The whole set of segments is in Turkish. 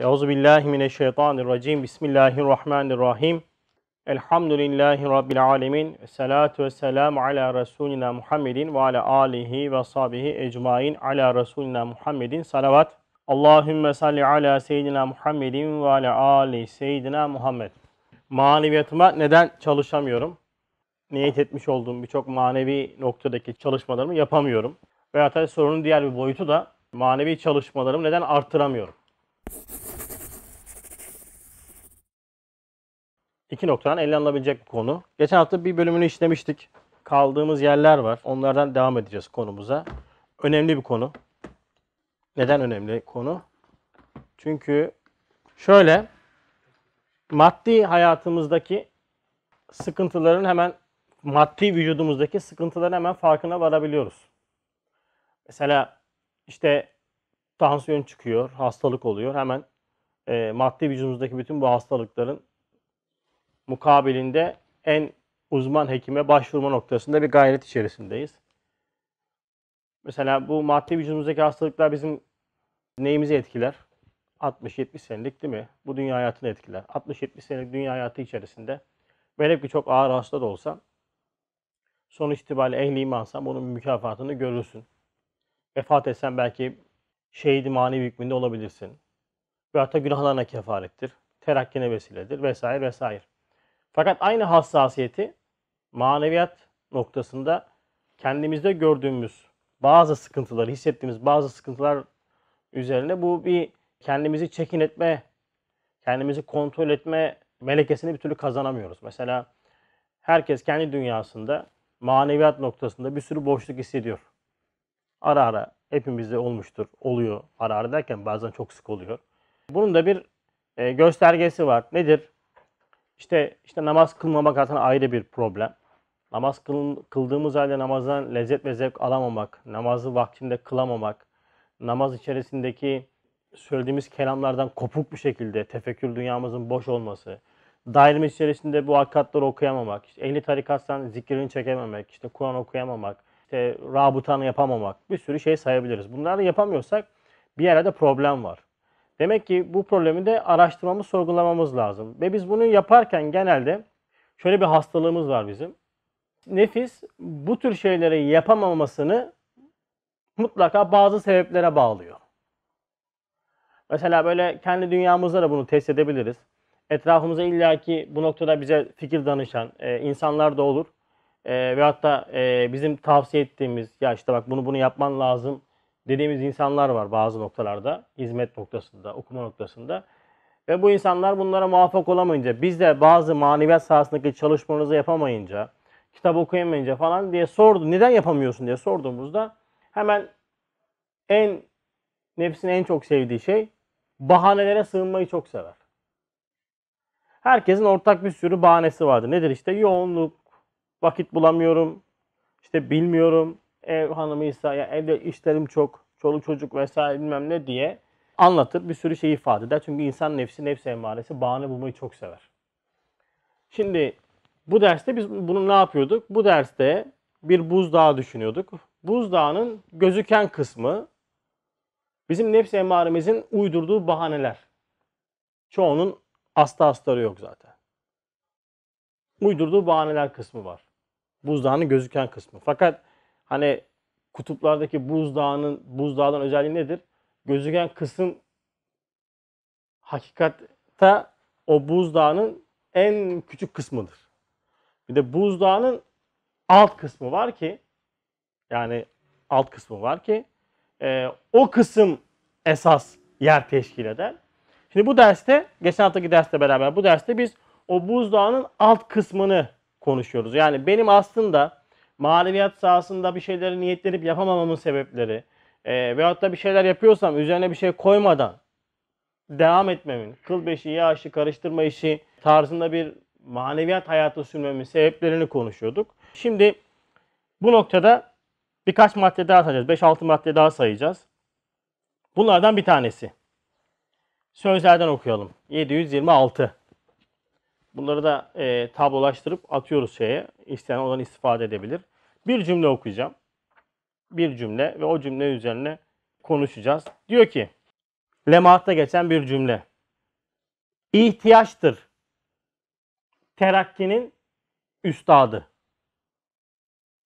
Euzu billahi mineşşeytanirracim. Bismillahirrahmanirrahim. Elhamdülillahi rabbil alamin. Salatu vesselam ala rasulina Muhammedin ve ala alihi ve sahbihi ecmaîn. Ala rasulina Muhammedin salavat. Allahümme salli ala seyyidina Muhammedin ve ala ali seyyidina Muhammed. Maneviyatıma neden çalışamıyorum? Niyet etmiş olduğum birçok manevi noktadaki çalışmalarımı yapamıyorum. Veya tabii sorunun diğer bir boyutu da manevi çalışmalarımı neden arttıramıyorum? iki noktadan ele alınabilecek bir konu. Geçen hafta bir bölümünü işlemiştik. Kaldığımız yerler var. Onlardan devam edeceğiz konumuza. Önemli bir konu. Neden önemli konu? Çünkü şöyle maddi hayatımızdaki sıkıntıların hemen maddi vücudumuzdaki sıkıntıların hemen farkına varabiliyoruz. Mesela işte tansiyon çıkıyor, hastalık oluyor. Hemen e, maddi vücudumuzdaki bütün bu hastalıkların mukabilinde en uzman hekime başvurma noktasında bir gayret içerisindeyiz. Mesela bu maddi vücudumuzdaki hastalıklar bizim neyimizi etkiler? 60-70 senelik değil mi? Bu dünya hayatını etkiler. 60-70 senelik dünya hayatı içerisinde velev ki çok ağır hasta da olsa sonuç itibariyle ehli imansan bunun mükafatını görürsün. Vefat etsen belki şehidi manevi hükmünde olabilirsin. Ve hatta günahlarına kefarettir. Terakkine vesiledir vesaire vesaire. Fakat aynı hassasiyeti maneviyat noktasında kendimizde gördüğümüz bazı sıkıntıları, hissettiğimiz bazı sıkıntılar üzerine bu bir kendimizi çekin etme, kendimizi kontrol etme melekesini bir türlü kazanamıyoruz. Mesela herkes kendi dünyasında maneviyat noktasında bir sürü boşluk hissediyor. Ara ara hepimizde olmuştur, oluyor. Ara ara derken bazen çok sık oluyor. Bunun da bir e, göstergesi var. Nedir? İşte işte namaz kılmamak zaten ayrı bir problem. Namaz kıl, kıldığımız halde namazdan lezzet ve zevk alamamak, namazı vaktinde kılamamak, namaz içerisindeki söylediğimiz kelamlardan kopuk bir şekilde tefekkür dünyamızın boş olması, dairemiz içerisinde bu hakikatları okuyamamak, işte ehli tarikattan zikrini çekememek, işte Kur'an okuyamamak, işte rabutan yapamamak bir sürü şey sayabiliriz. Bunları yapamıyorsak bir yerde problem var. Demek ki bu problemi de araştırmamız, sorgulamamız lazım. Ve biz bunu yaparken genelde şöyle bir hastalığımız var bizim. Nefis bu tür şeyleri yapamamasını mutlaka bazı sebeplere bağlıyor. Mesela böyle kendi dünyamızda da bunu test edebiliriz. Etrafımıza illaki bu noktada bize fikir danışan e, insanlar da olur. E, ve hatta e, bizim tavsiye ettiğimiz ya işte bak bunu bunu yapman lazım dediğimiz insanlar var bazı noktalarda. Hizmet noktasında, okuma noktasında. Ve bu insanlar bunlara muvaffak olamayınca, biz de bazı maneviyat sahasındaki çalışmanızı yapamayınca, kitap okuyamayınca falan diye sordu. Neden yapamıyorsun diye sorduğumuzda hemen en nefsin en çok sevdiği şey bahanelere sığınmayı çok sever. Herkesin ortak bir sürü bahanesi vardır. Nedir işte yoğunluk, vakit bulamıyorum, işte bilmiyorum, ev hanımıysa ya evde işlerim çok, çoluk çocuk vesaire bilmem ne diye anlatır. Bir sürü şey ifade eder. Çünkü insan nefsi nefs emmaresi bahane bulmayı çok sever. Şimdi bu derste biz bunu ne yapıyorduk? Bu derste bir buzdağı düşünüyorduk. Buzdağının gözüken kısmı bizim nefs emmaremizin uydurduğu bahaneler. Çoğunun asla astarı yok zaten. Uydurduğu bahaneler kısmı var. Buzdağının gözüken kısmı. Fakat Hani kutuplardaki buzdağının buzdağının özelliği nedir? Gözüken kısım hakikatte o buzdağının en küçük kısmıdır. Bir de buzdağının alt kısmı var ki yani alt kısmı var ki e, o kısım esas yer teşkil eder. Şimdi bu derste, geçen haftaki derste beraber bu derste biz o buzdağının alt kısmını konuşuyoruz. Yani benim aslında maneviyat sahasında bir şeyleri niyetlenip yapamamamın sebepleri e, veyahut da bir şeyler yapıyorsam üzerine bir şey koymadan devam etmemin, kıl beşi, yağ işi, karıştırma işi tarzında bir maneviyat hayatı sürmemin sebeplerini konuşuyorduk. Şimdi bu noktada birkaç madde daha sayacağız. 5-6 madde daha sayacağız. Bunlardan bir tanesi. Sözlerden okuyalım. 726. Bunları da e, tablolaştırıp atıyoruz şeye. İsteyen ondan istifade edebilir. Bir cümle okuyacağım. Bir cümle ve o cümle üzerine konuşacağız. Diyor ki Lemaat'ta geçen bir cümle. İhtiyaçtır terakkinin üstadı.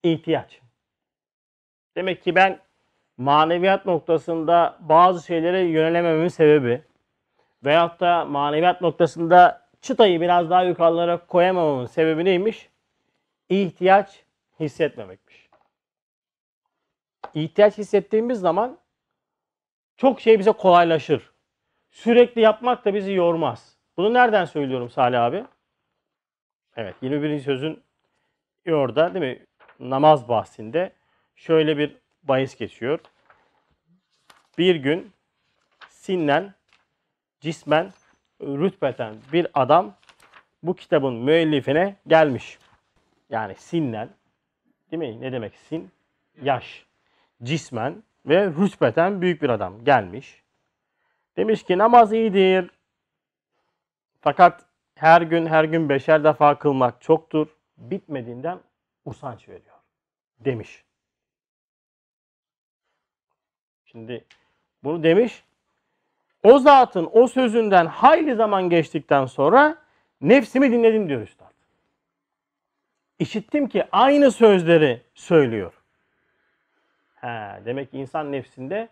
İhtiyaç. Demek ki ben maneviyat noktasında bazı şeylere yönelememin sebebi veyahut da maneviyat noktasında çıtayı biraz daha yukarılara koyamamamın sebebi neymiş? İhtiyaç hissetmemekmiş. İhtiyaç hissettiğimiz zaman çok şey bize kolaylaşır. Sürekli yapmak da bizi yormaz. Bunu nereden söylüyorum Salih abi? Evet 21. sözün orada değil mi? Namaz bahsinde şöyle bir bahis geçiyor. Bir gün sinlen cismen rütbeten bir adam bu kitabın müellifine gelmiş. Yani sinlen Değil mi? Ne demek sin? Yaş. Cismen ve rütbeten büyük bir adam gelmiş. Demiş ki namaz iyidir. Fakat her gün her gün beşer defa kılmak çoktur. Bitmediğinden usanç veriyor. Demiş. Şimdi bunu demiş. O zatın o sözünden hayli zaman geçtikten sonra nefsimi dinledim diyor üstad. İşittim ki aynı sözleri söylüyor. He, demek ki insan nefsinde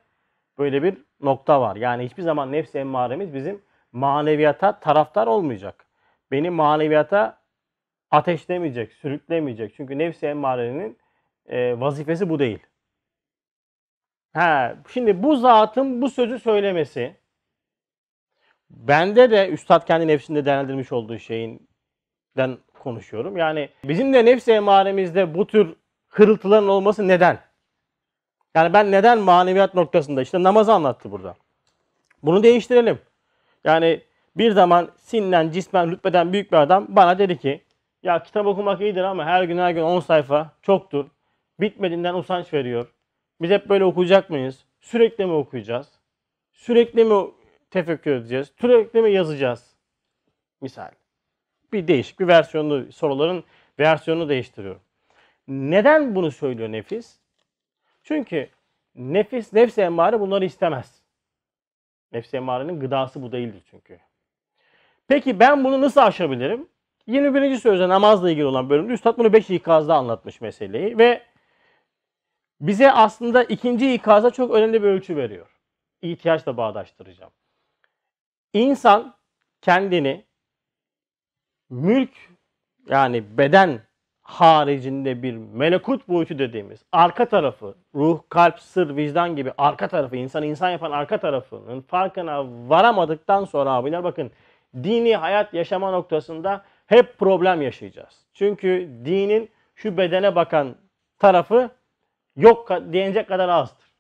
böyle bir nokta var. Yani hiçbir zaman nefs emmaremiz bizim maneviyata taraftar olmayacak. Beni maneviyata ateşlemeyecek, sürüklemeyecek. Çünkü nefsi emmarenin e, vazifesi bu değil. He, şimdi bu zatın bu sözü söylemesi bende de üstad kendi nefsinde değerlendirmiş olduğu şeyin konuşuyorum. Yani bizim de nefse emaremizde bu tür hırıltıların olması neden? Yani ben neden maneviyat noktasında işte namazı anlattı burada. Bunu değiştirelim. Yani bir zaman sinlen, cismen, rütbeden büyük bir adam bana dedi ki ya kitap okumak iyidir ama her gün her gün 10 sayfa çoktur. Bitmediğinden usanç veriyor. Biz hep böyle okuyacak mıyız? Sürekli mi okuyacağız? Sürekli mi tefekkür edeceğiz? Sürekli mi yazacağız? Misal bir değişik bir versiyonunu, soruların versiyonunu değiştiriyorum. Neden bunu söylüyor nefis? Çünkü nefis, nefs emmare bunları istemez. Nefs emmarenin gıdası bu değildir çünkü. Peki ben bunu nasıl aşabilirim? 21. sözde namazla ilgili olan bölümde Üstad bunu 5 ikazda anlatmış meseleyi ve bize aslında ikinci ikaza çok önemli bir ölçü veriyor. İhtiyaçla bağdaştıracağım. İnsan kendini mülk yani beden haricinde bir melekut boyutu dediğimiz arka tarafı, ruh, kalp, sır, vicdan gibi arka tarafı, insan insan yapan arka tarafının farkına varamadıktan sonra abiler bakın dini hayat yaşama noktasında hep problem yaşayacağız. Çünkü dinin şu bedene bakan tarafı yok diyecek kadar azdır.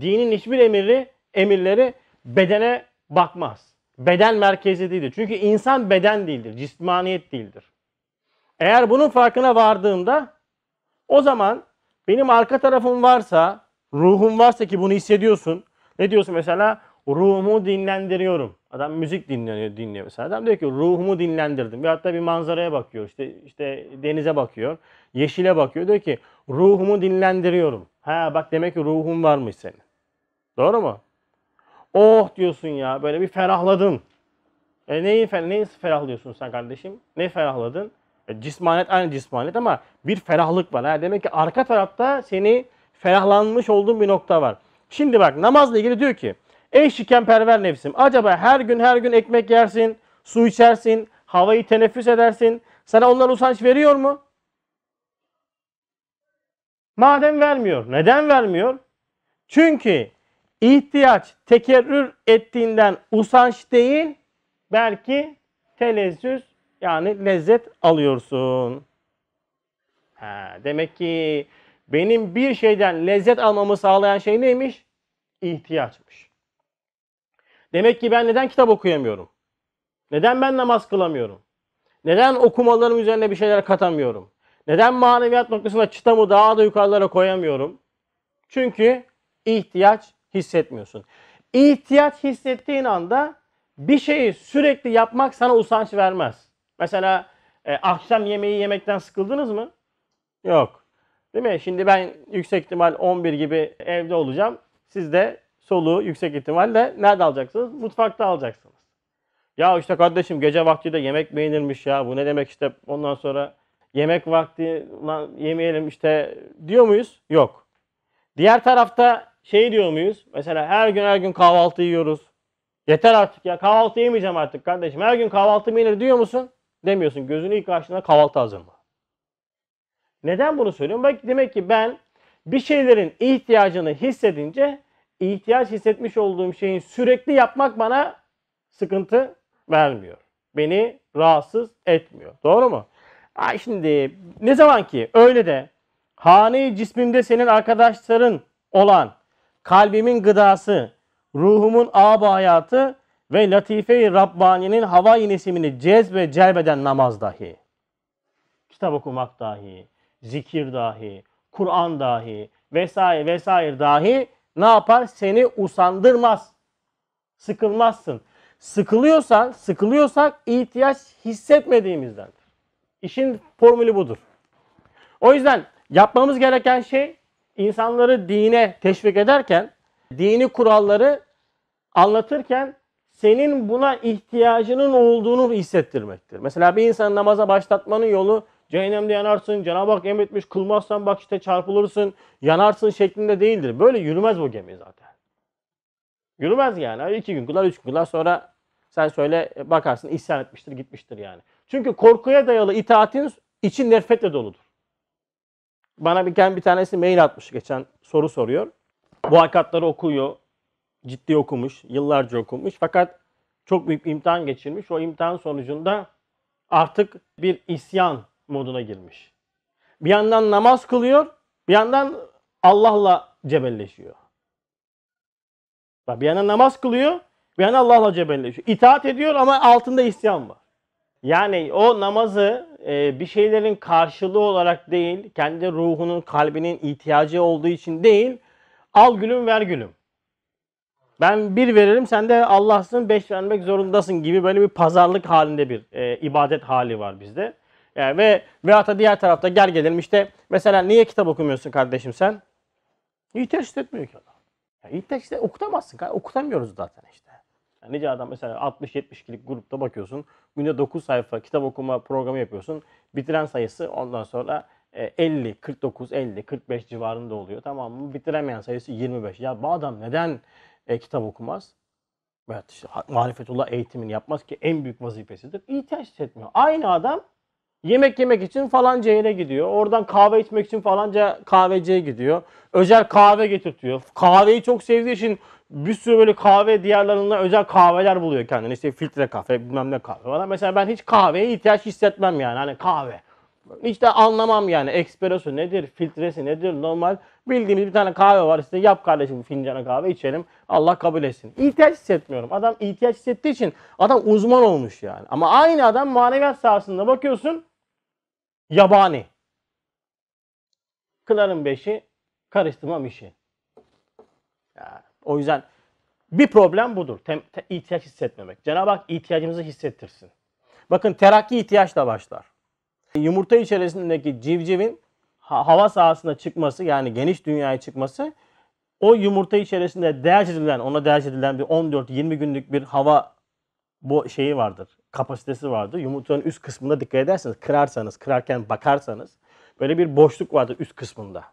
Dinin hiçbir emiri emirleri bedene bakmaz beden merkezi değildir. Çünkü insan beden değildir, cismaniyet değildir. Eğer bunun farkına vardığımda o zaman benim arka tarafım varsa, ruhum varsa ki bunu hissediyorsun. Ne diyorsun mesela? Ruhumu dinlendiriyorum. Adam müzik dinliyor, dinliyor mesela. Adam diyor ki ruhumu dinlendirdim. Ya hatta bir manzaraya bakıyor. İşte işte denize bakıyor. Yeşile bakıyor. Diyor ki ruhumu dinlendiriyorum. Ha bak demek ki ruhun varmış senin. Doğru mu? oh diyorsun ya böyle bir ferahladın. E neyi, neyi ferahlıyorsun sen kardeşim? Ne ferahladın? E, cismanet aynı cismanet ama bir ferahlık var. Ha. Demek ki arka tarafta seni ferahlanmış olduğun bir nokta var. Şimdi bak namazla ilgili diyor ki Ey şikenperver nefsim acaba her gün her gün ekmek yersin, su içersin, havayı teneffüs edersin. Sana onlar usanç veriyor mu? Madem vermiyor. Neden vermiyor? Çünkü İhtiyaç tekerrür ettiğinden usanç değil, belki telezzüz yani lezzet alıyorsun. Ha, demek ki benim bir şeyden lezzet almamı sağlayan şey neymiş? İhtiyaçmış. Demek ki ben neden kitap okuyamıyorum? Neden ben namaz kılamıyorum? Neden okumalarım üzerine bir şeyler katamıyorum? Neden maneviyat noktasında çıtamı daha da yukarılara koyamıyorum? Çünkü ihtiyaç hissetmiyorsun. İhtiyaç hissettiğin anda bir şeyi sürekli yapmak sana usanç vermez. Mesela e, akşam yemeği yemekten sıkıldınız mı? Yok. Değil mi? Şimdi ben yüksek ihtimal 11 gibi evde olacağım. Siz de soluğu yüksek ihtimalle nerede alacaksınız? Mutfakta alacaksınız. Ya işte kardeşim gece vakti de yemek beğenilmiş ya. Bu ne demek işte ondan sonra yemek vakti lan yemeyelim işte diyor muyuz? Yok. Diğer tarafta şey diyor muyuz? Mesela her gün her gün kahvaltı yiyoruz. Yeter artık ya kahvaltı yemeyeceğim artık kardeşim. Her gün kahvaltı mı yenir diyor musun? Demiyorsun. Gözünü ilk açtığında kahvaltı hazır mı? Neden bunu söylüyorum? Bak demek ki ben bir şeylerin ihtiyacını hissedince ihtiyaç hissetmiş olduğum şeyin sürekli yapmak bana sıkıntı vermiyor. Beni rahatsız etmiyor. Doğru mu? Ha şimdi ne zaman ki öyle de Hani cismimde senin arkadaşların olan kalbimin gıdası, ruhumun ab hayatı ve latife-i Rabbani'nin hava nesimini cez ve celbeden namaz dahi. Kitap okumak dahi, zikir dahi, Kur'an dahi vesaire vesaire dahi ne yapar? Seni usandırmaz. Sıkılmazsın. Sıkılıyorsan, sıkılıyorsak ihtiyaç hissetmediğimizdendir. İşin formülü budur. O yüzden yapmamız gereken şey insanları dine teşvik ederken, dini kuralları anlatırken senin buna ihtiyacının olduğunu hissettirmektir. Mesela bir insanı namaza başlatmanın yolu cehennemde yanarsın, Cenab-ı Hak emretmiş kılmazsan bak işte çarpılırsın, yanarsın şeklinde değildir. Böyle yürümez bu gemi zaten. Yürümez yani. İki gün kılar, üç gün kılar sonra sen söyle e, bakarsın isyan etmiştir, gitmiştir yani. Çünkü korkuya dayalı itaatin için nefretle doludur. Bana bir, bir tanesi mail atmış geçen soru soruyor. Bu akatları okuyor. Ciddi okumuş. Yıllarca okumuş. Fakat çok büyük bir imtihan geçirmiş. O imtihan sonucunda artık bir isyan moduna girmiş. Bir yandan namaz kılıyor, bir yandan Allah'la cebelleşiyor. Bak bir yandan namaz kılıyor, bir yandan Allah'la cebelleşiyor. İtaat ediyor ama altında isyan var. Yani o namazı e, bir şeylerin karşılığı olarak değil, kendi ruhunun, kalbinin ihtiyacı olduğu için değil, al gülüm ver gülüm. Ben bir veririm sen de Allah'sın beş vermek zorundasın gibi böyle bir pazarlık halinde bir e, ibadet hali var bizde. Yani e, ve veyahut da diğer tarafta gel gelelim işte mesela niye kitap okumuyorsun kardeşim sen? İhtiyaç hissetmiyor ki adam. Yani ihtiyaç işte okutamazsın. Okutamıyoruz zaten işte. Yani nice adam mesela 60-70 kilik grupta bakıyorsun. Günde 9 sayfa kitap okuma programı yapıyorsun. Bitiren sayısı ondan sonra 50, 49, 50, 45 civarında oluyor. Tamam mı? Bitiremeyen sayısı 25. Ya bu adam neden e, kitap okumaz? Evet işte marifetullah eğitimini yapmaz ki en büyük vazifesidir. İhtiyaç hissetmiyor. Aynı adam Yemek yemek için falanca yere gidiyor. Oradan kahve içmek için falanca kahveciye gidiyor. Özel kahve getirtiyor. Kahveyi çok sevdiği için bir sürü böyle kahve diyarlarında özel kahveler buluyor kendine. İşte filtre kahve, bilmem ne kahve falan. Mesela ben hiç kahveye ihtiyaç hissetmem yani. Hani kahve. Hiç de anlamam yani. Ekspreso nedir, filtresi nedir, normal. Bildiğimiz bir tane kahve var. İşte yap kardeşim fincana kahve içelim. Allah kabul etsin. İhtiyaç hissetmiyorum. Adam ihtiyaç hissettiği için adam uzman olmuş yani. Ama aynı adam maneviyat sahasında bakıyorsun yabani. Kıların beşi karıştırmam işi. Yani, o yüzden bir problem budur. Tem, te, ihtiyaç hissetmemek. Cenab-ı Hak ihtiyacımızı hissettirsin. Bakın terakki ihtiyaçla başlar. Yumurta içerisindeki civcivin hava sahasına çıkması yani geniş dünyaya çıkması o yumurta içerisinde derc edilen ona derc edilen bir 14-20 günlük bir hava bu şeyi vardır kapasitesi vardı. Yumurtanın üst kısmında dikkat ederseniz kırarsanız, kırarken bakarsanız böyle bir boşluk vardı üst kısmında.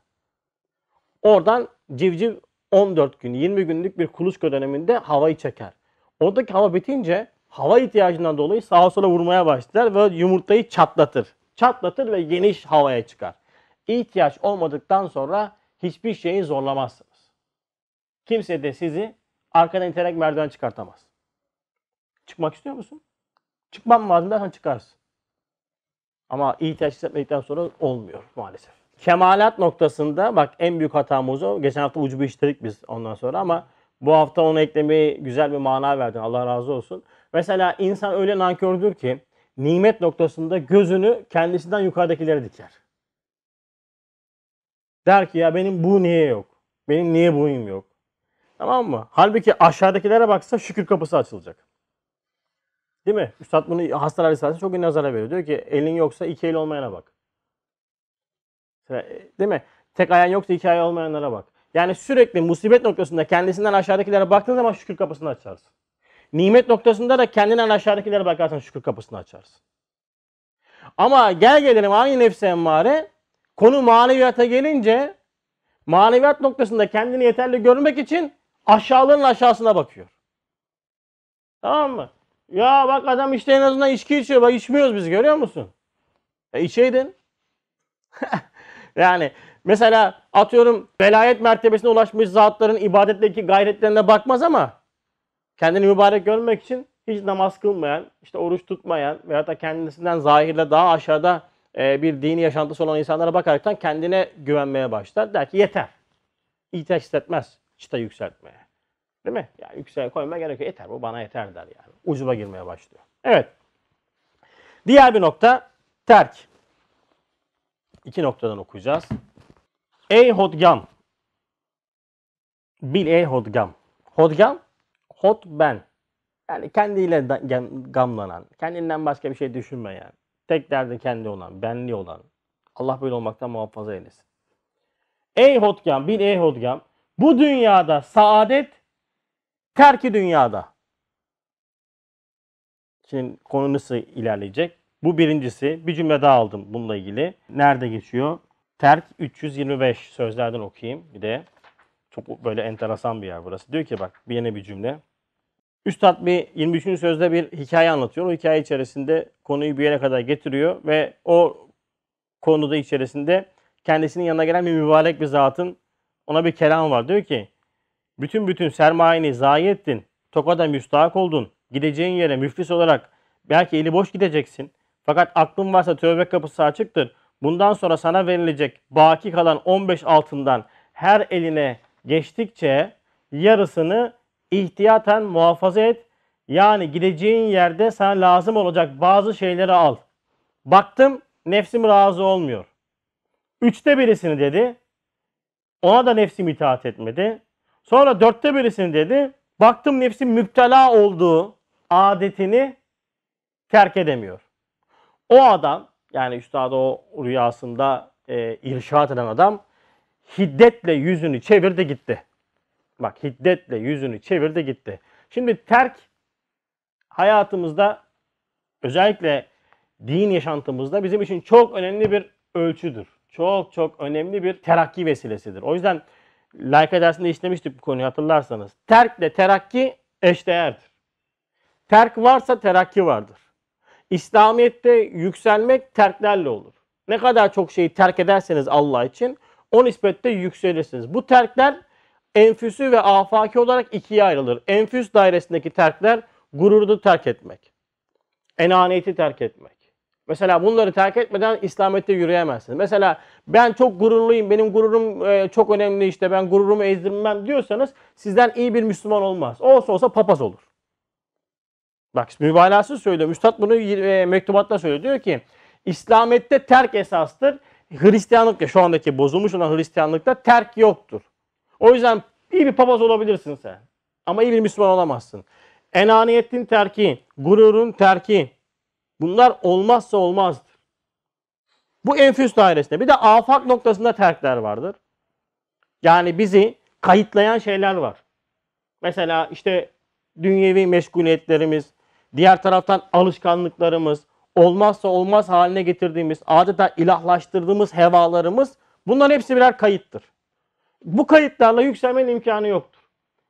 Oradan civciv 14 gün, 20 günlük bir kuluçka döneminde havayı çeker. Oradaki hava bitince hava ihtiyacından dolayı sağa sola vurmaya başlar ve yumurtayı çatlatır. Çatlatır ve geniş havaya çıkar. İhtiyaç olmadıktan sonra hiçbir şeyi zorlamazsınız. Kimse de sizi arkadan iterek merdiven çıkartamaz. Çıkmak istiyor musun? Çıkmam lazım dersen çıkarsın. Ama ihtiyaç etmedikten sonra olmuyor maalesef. Kemalat noktasında bak en büyük hatamız o. Geçen hafta ucubu işledik biz ondan sonra ama bu hafta onu eklemeyi güzel bir mana verdin. Allah razı olsun. Mesela insan öyle nankördür ki nimet noktasında gözünü kendisinden yukarıdakilere diker. Der ki ya benim bu niye yok? Benim niye buyum yok? Tamam mı? Halbuki aşağıdakilere baksa şükür kapısı açılacak. Değil mi? Üstad bunu hastalar Risalesi'nde çok iyi nazara veriyor. Diyor ki elin yoksa iki el olmayana bak. E, değil mi? Tek ayağın yoksa iki ayağı olmayanlara bak. Yani sürekli musibet noktasında kendisinden aşağıdakilere baktığın zaman şükür kapısını açarsın. Nimet noktasında da kendinden aşağıdakilere bakarsan şükür kapısını açarsın. Ama gel gelelim aynı nefsi emmare konu maneviyata gelince maneviyat noktasında kendini yeterli görmek için aşağılığın aşağısına bakıyor. Tamam mı? Ya bak adam işte en azından içki içiyor. Bak içmiyoruz biz görüyor musun? E içeydin. yani mesela atıyorum velayet mertebesine ulaşmış zatların ibadetteki gayretlerine bakmaz ama kendini mübarek görmek için hiç namaz kılmayan, işte oruç tutmayan veya da kendisinden zahirle daha aşağıda e, bir dini yaşantısı olan insanlara bakaraktan kendine güvenmeye başlar. Der ki yeter. İhtiyaç hissetmez çıta yükseltmeye. Değil mi? Yani yükseğe koymaya gerek Yeter bu bana yeter der yani. Ucuba girmeye başlıyor. Evet. Diğer bir nokta terk. İki noktadan okuyacağız. Ey hodgam. Bil ey hodgam. Hodgam, hot ben. Yani kendiyle gamlanan, kendinden başka bir şey düşünmeyen, tek derdi kendi olan, benli olan. Allah böyle olmaktan muhafaza eylesin. Ey hodgam, bil ey hodgam. Bu dünyada saadet Terki dünyada. Şimdi konu nasıl ilerleyecek? Bu birincisi. Bir cümle daha aldım bununla ilgili. Nerede geçiyor? Terk 325 sözlerden okuyayım bir de. Çok böyle enteresan bir yer burası. Diyor ki bak bir yine bir cümle. Üstad bir 23. sözde bir hikaye anlatıyor. O hikaye içerisinde konuyu bir yere kadar getiriyor ve o konuda içerisinde kendisinin yanına gelen bir mübarek bir zatın ona bir kelam var. Diyor ki bütün bütün sermayeni zayi ettin. Tokada müstahak oldun. Gideceğin yere müflis olarak belki eli boş gideceksin. Fakat aklın varsa tövbe kapısı açıktır. Bundan sonra sana verilecek baki kalan 15 altından her eline geçtikçe yarısını ihtiyaten muhafaza et. Yani gideceğin yerde sana lazım olacak bazı şeyleri al. Baktım nefsim razı olmuyor. Üçte birisini dedi. Ona da nefsim itaat etmedi. Sonra dörtte birisini dedi. Baktım nefsi müptela olduğu adetini terk edemiyor. O adam yani üstad o rüyasında e, irşat eden adam hiddetle yüzünü çevirdi gitti. Bak hiddetle yüzünü çevirdi gitti. Şimdi terk hayatımızda özellikle din yaşantımızda bizim için çok önemli bir ölçüdür. Çok çok önemli bir terakki vesilesidir. O yüzden Layıka dersinde işlemiştik bu konuyu hatırlarsanız. Terkle terakki eşdeğerdir. Terk varsa terakki vardır. İslamiyet'te yükselmek terklerle olur. Ne kadar çok şeyi terk ederseniz Allah için o nispette yükselirsiniz. Bu terkler enfüsü ve afaki olarak ikiye ayrılır. Enfüs dairesindeki terkler gururdu terk etmek. Enaniyeti terk etmek. Mesela bunları terk etmeden İslamiyet'te yürüyemezsin. Mesela ben çok gururluyum, benim gururum e, çok önemli işte ben gururumu ezdirmem diyorsanız sizden iyi bir Müslüman olmaz. Olsa olsa papaz olur. Bak mübalağasız söylüyor. Üstad bunu e, mektubatta söylüyor. Diyor ki İslamiyet'te terk esastır. Hristiyanlıkta şu andaki bozulmuş olan Hristiyanlıkta terk yoktur. O yüzden iyi bir papaz olabilirsin sen. Ama iyi bir Müslüman olamazsın. Enaniyetin terki, gururun terki, Bunlar olmazsa olmazdır. Bu enfüs dairesinde. Bir de afak noktasında terkler vardır. Yani bizi kayıtlayan şeyler var. Mesela işte dünyevi meşguliyetlerimiz, diğer taraftan alışkanlıklarımız, olmazsa olmaz haline getirdiğimiz, adeta ilahlaştırdığımız hevalarımız bunların hepsi birer kayıttır. Bu kayıtlarla yükselmenin imkanı yoktur.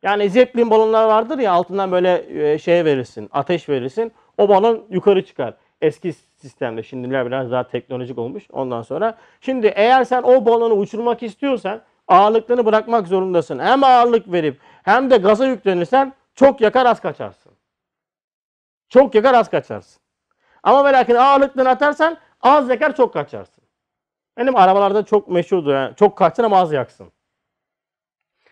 Yani zeplin balonlar vardır ya altından böyle şey verirsin, ateş verirsin. O bana yukarı çıkar. Eski sistemde şimdiler biraz daha teknolojik olmuş ondan sonra. Şimdi eğer sen o balonu uçurmak istiyorsan ağırlıklarını bırakmak zorundasın. Hem ağırlık verip hem de gaza yüklenirsen çok yakar az kaçarsın. Çok yakar az kaçarsın. Ama ve lakin ağırlıklarını atarsan az yakar çok kaçarsın. Benim arabalarda çok meşhurdu, Yani çok kaçsın ama az yaksın.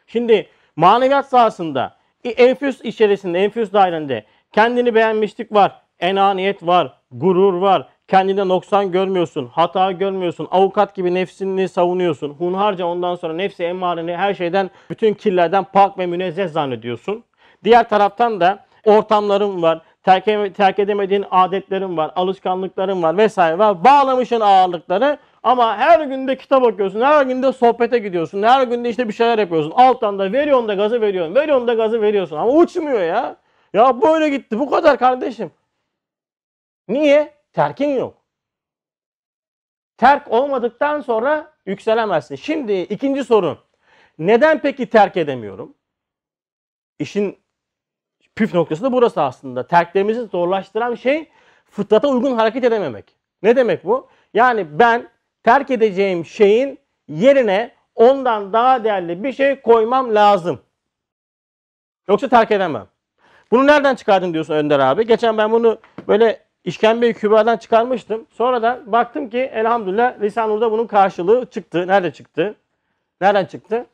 Şimdi maneviyat sahasında e, enfüs içerisinde, enfüs dairinde Kendini beğenmişlik var. Enaniyet var. Gurur var. kendine noksan görmüyorsun. Hata görmüyorsun. Avukat gibi nefsini savunuyorsun. Hunharca ondan sonra nefsi emmareni her şeyden, bütün kirlerden pak ve münezzeh zannediyorsun. Diğer taraftan da ortamların var. Terk, terk edemediğin adetlerin var, alışkanlıkların var vesaire var. Bağlamışın ağırlıkları ama her günde kitap okuyorsun, her günde sohbete gidiyorsun, her günde işte bir şeyler yapıyorsun. Alttan da veriyorsun da gazı veriyorsun, veriyorsun da gazı veriyorsun ama uçmuyor ya. Ya böyle gitti. Bu kadar kardeşim. Niye? Terkin yok. Terk olmadıktan sonra yükselemezsin. Şimdi ikinci sorun. Neden peki terk edemiyorum? İşin püf noktası da burası aslında. Terklerimizi zorlaştıran şey fıtrata uygun hareket edememek. Ne demek bu? Yani ben terk edeceğim şeyin yerine ondan daha değerli bir şey koymam lazım. Yoksa terk edemem. Bunu nereden çıkardın diyorsun Önder abi. Geçen ben bunu böyle İşkembe-i Kübra'dan çıkarmıştım. Sonra da baktım ki elhamdülillah Lisanur'da bunun karşılığı çıktı. Nerede çıktı? Nereden çıktı?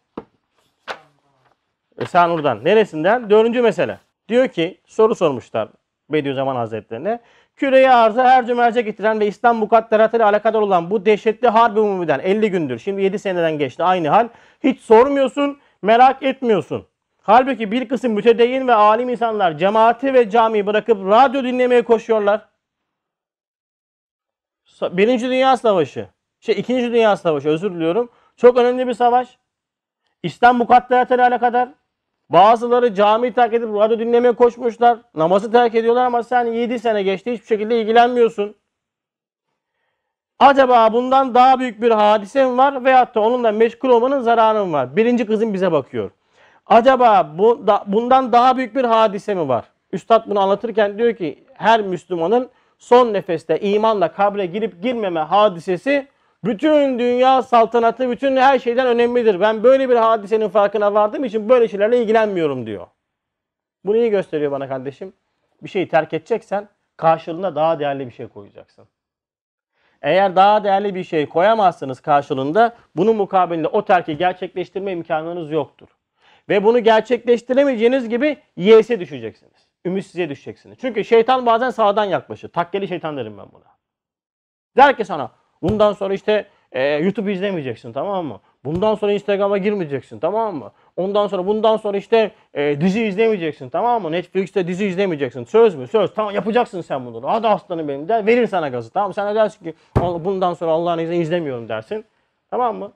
Lisanur'dan. Neresinden? Dördüncü mesele. Diyor ki soru sormuşlar Bediüzzaman Hazretlerine. Küreyi arza her cümerce getiren ve İslam mukadderatıyla alakadar olan bu dehşetli harbi umumiden 50 gündür. Şimdi 7 seneden geçti aynı hal. Hiç sormuyorsun, merak etmiyorsun. Halbuki bir kısım mütedeyyin ve alim insanlar cemaati ve camiyi bırakıp radyo dinlemeye koşuyorlar. Birinci Dünya Savaşı, şey ikinci Dünya Savaşı özür diliyorum. Çok önemli bir savaş. İstanbul katliatı ile alakadar bazıları camiyi terk edip radyo dinlemeye koşmuşlar. Namazı terk ediyorlar ama sen 7 sene geçti hiçbir şekilde ilgilenmiyorsun. Acaba bundan daha büyük bir hadise mi var veyahut da onunla meşgul olmanın zararı mı var? Birinci kızım bize bakıyor. Acaba bu, da, bundan daha büyük bir hadise mi var? Üstad bunu anlatırken diyor ki her Müslümanın son nefeste imanla kabre girip girmeme hadisesi bütün dünya saltanatı, bütün her şeyden önemlidir. Ben böyle bir hadisenin farkına vardığım için böyle şeylerle ilgilenmiyorum diyor. Bunu neyi gösteriyor bana kardeşim? Bir şeyi terk edeceksen karşılığına daha değerli bir şey koyacaksın. Eğer daha değerli bir şey koyamazsınız karşılığında bunun mukabilinde o terki gerçekleştirme imkanınız yoktur. Ve bunu gerçekleştiremeyeceğiniz gibi yese düşeceksiniz. Ümitsizliğe düşeceksiniz. Çünkü şeytan bazen sağdan yaklaşır. Takkeli şeytan derim ben buna. Der ki sana bundan sonra işte e, YouTube izlemeyeceksin tamam mı? Bundan sonra Instagram'a girmeyeceksin tamam mı? Ondan sonra bundan sonra işte e, dizi izlemeyeceksin tamam mı? Netflix'te dizi izlemeyeceksin. Söz mü? Söz. Tamam yapacaksın sen bunları. Hadi aslanım benim der. Verir sana gazı tamam mı? Sen de dersin ki bundan sonra Allah'ın izniyle izlemiyorum dersin. Tamam mı?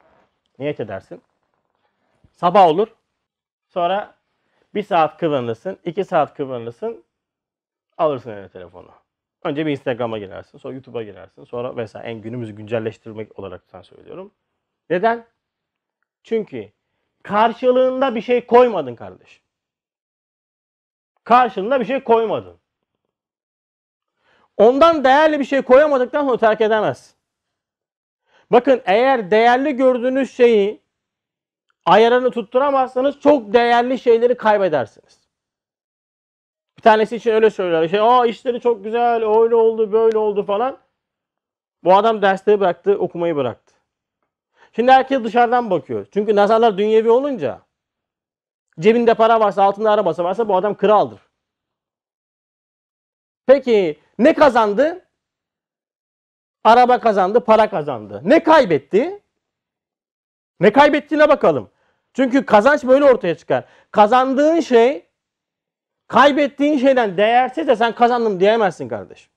Niyet edersin. Sabah olur. Sonra bir saat kıvranırsın, iki saat kıvranırsın. Alırsın eline telefonu. Önce bir Instagram'a girersin, sonra YouTube'a girersin, sonra vesaire. En günümüzü güncelleştirmek olarak sen söylüyorum. Neden? Çünkü karşılığında bir şey koymadın kardeş. Karşılığında bir şey koymadın. Ondan değerli bir şey koyamadıktan sonra terk edemez. Bakın eğer değerli gördüğünüz şeyi ayarını tutturamazsanız çok değerli şeyleri kaybedersiniz. Bir tanesi için öyle söylüyorlar. Şey, Aa işleri çok güzel, öyle oldu, böyle oldu falan. Bu adam dersleri bıraktı, okumayı bıraktı. Şimdi herkes dışarıdan bakıyor. Çünkü nazarlar dünyevi olunca cebinde para varsa, altında arabası varsa bu adam kraldır. Peki ne kazandı? Araba kazandı, para kazandı. Ne kaybetti? Ne kaybettiğine bakalım. Çünkü kazanç böyle ortaya çıkar. Kazandığın şey kaybettiğin şeyden değersizse sen kazandım diyemezsin kardeş.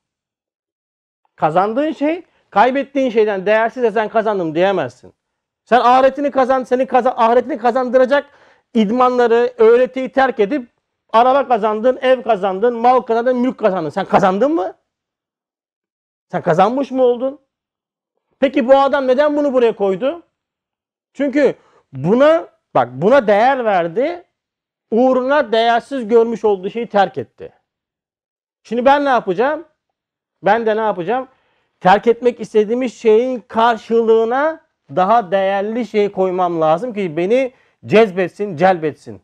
Kazandığın şey kaybettiğin şeyden değersizse sen kazandım diyemezsin. Sen ahiretini kazan, seni kazan, ahiretini kazandıracak idmanları, öğretiyi terk edip araba kazandın, ev kazandın, mal kazandın, mülk kazandın. Sen kazandın mı? Sen kazanmış mı oldun? Peki bu adam neden bunu buraya koydu? Çünkü buna Bak buna değer verdi. Uğruna değersiz görmüş olduğu şeyi terk etti. Şimdi ben ne yapacağım? Ben de ne yapacağım? Terk etmek istediğimiz şeyin karşılığına daha değerli şey koymam lazım ki beni cezbetsin, celbetsin.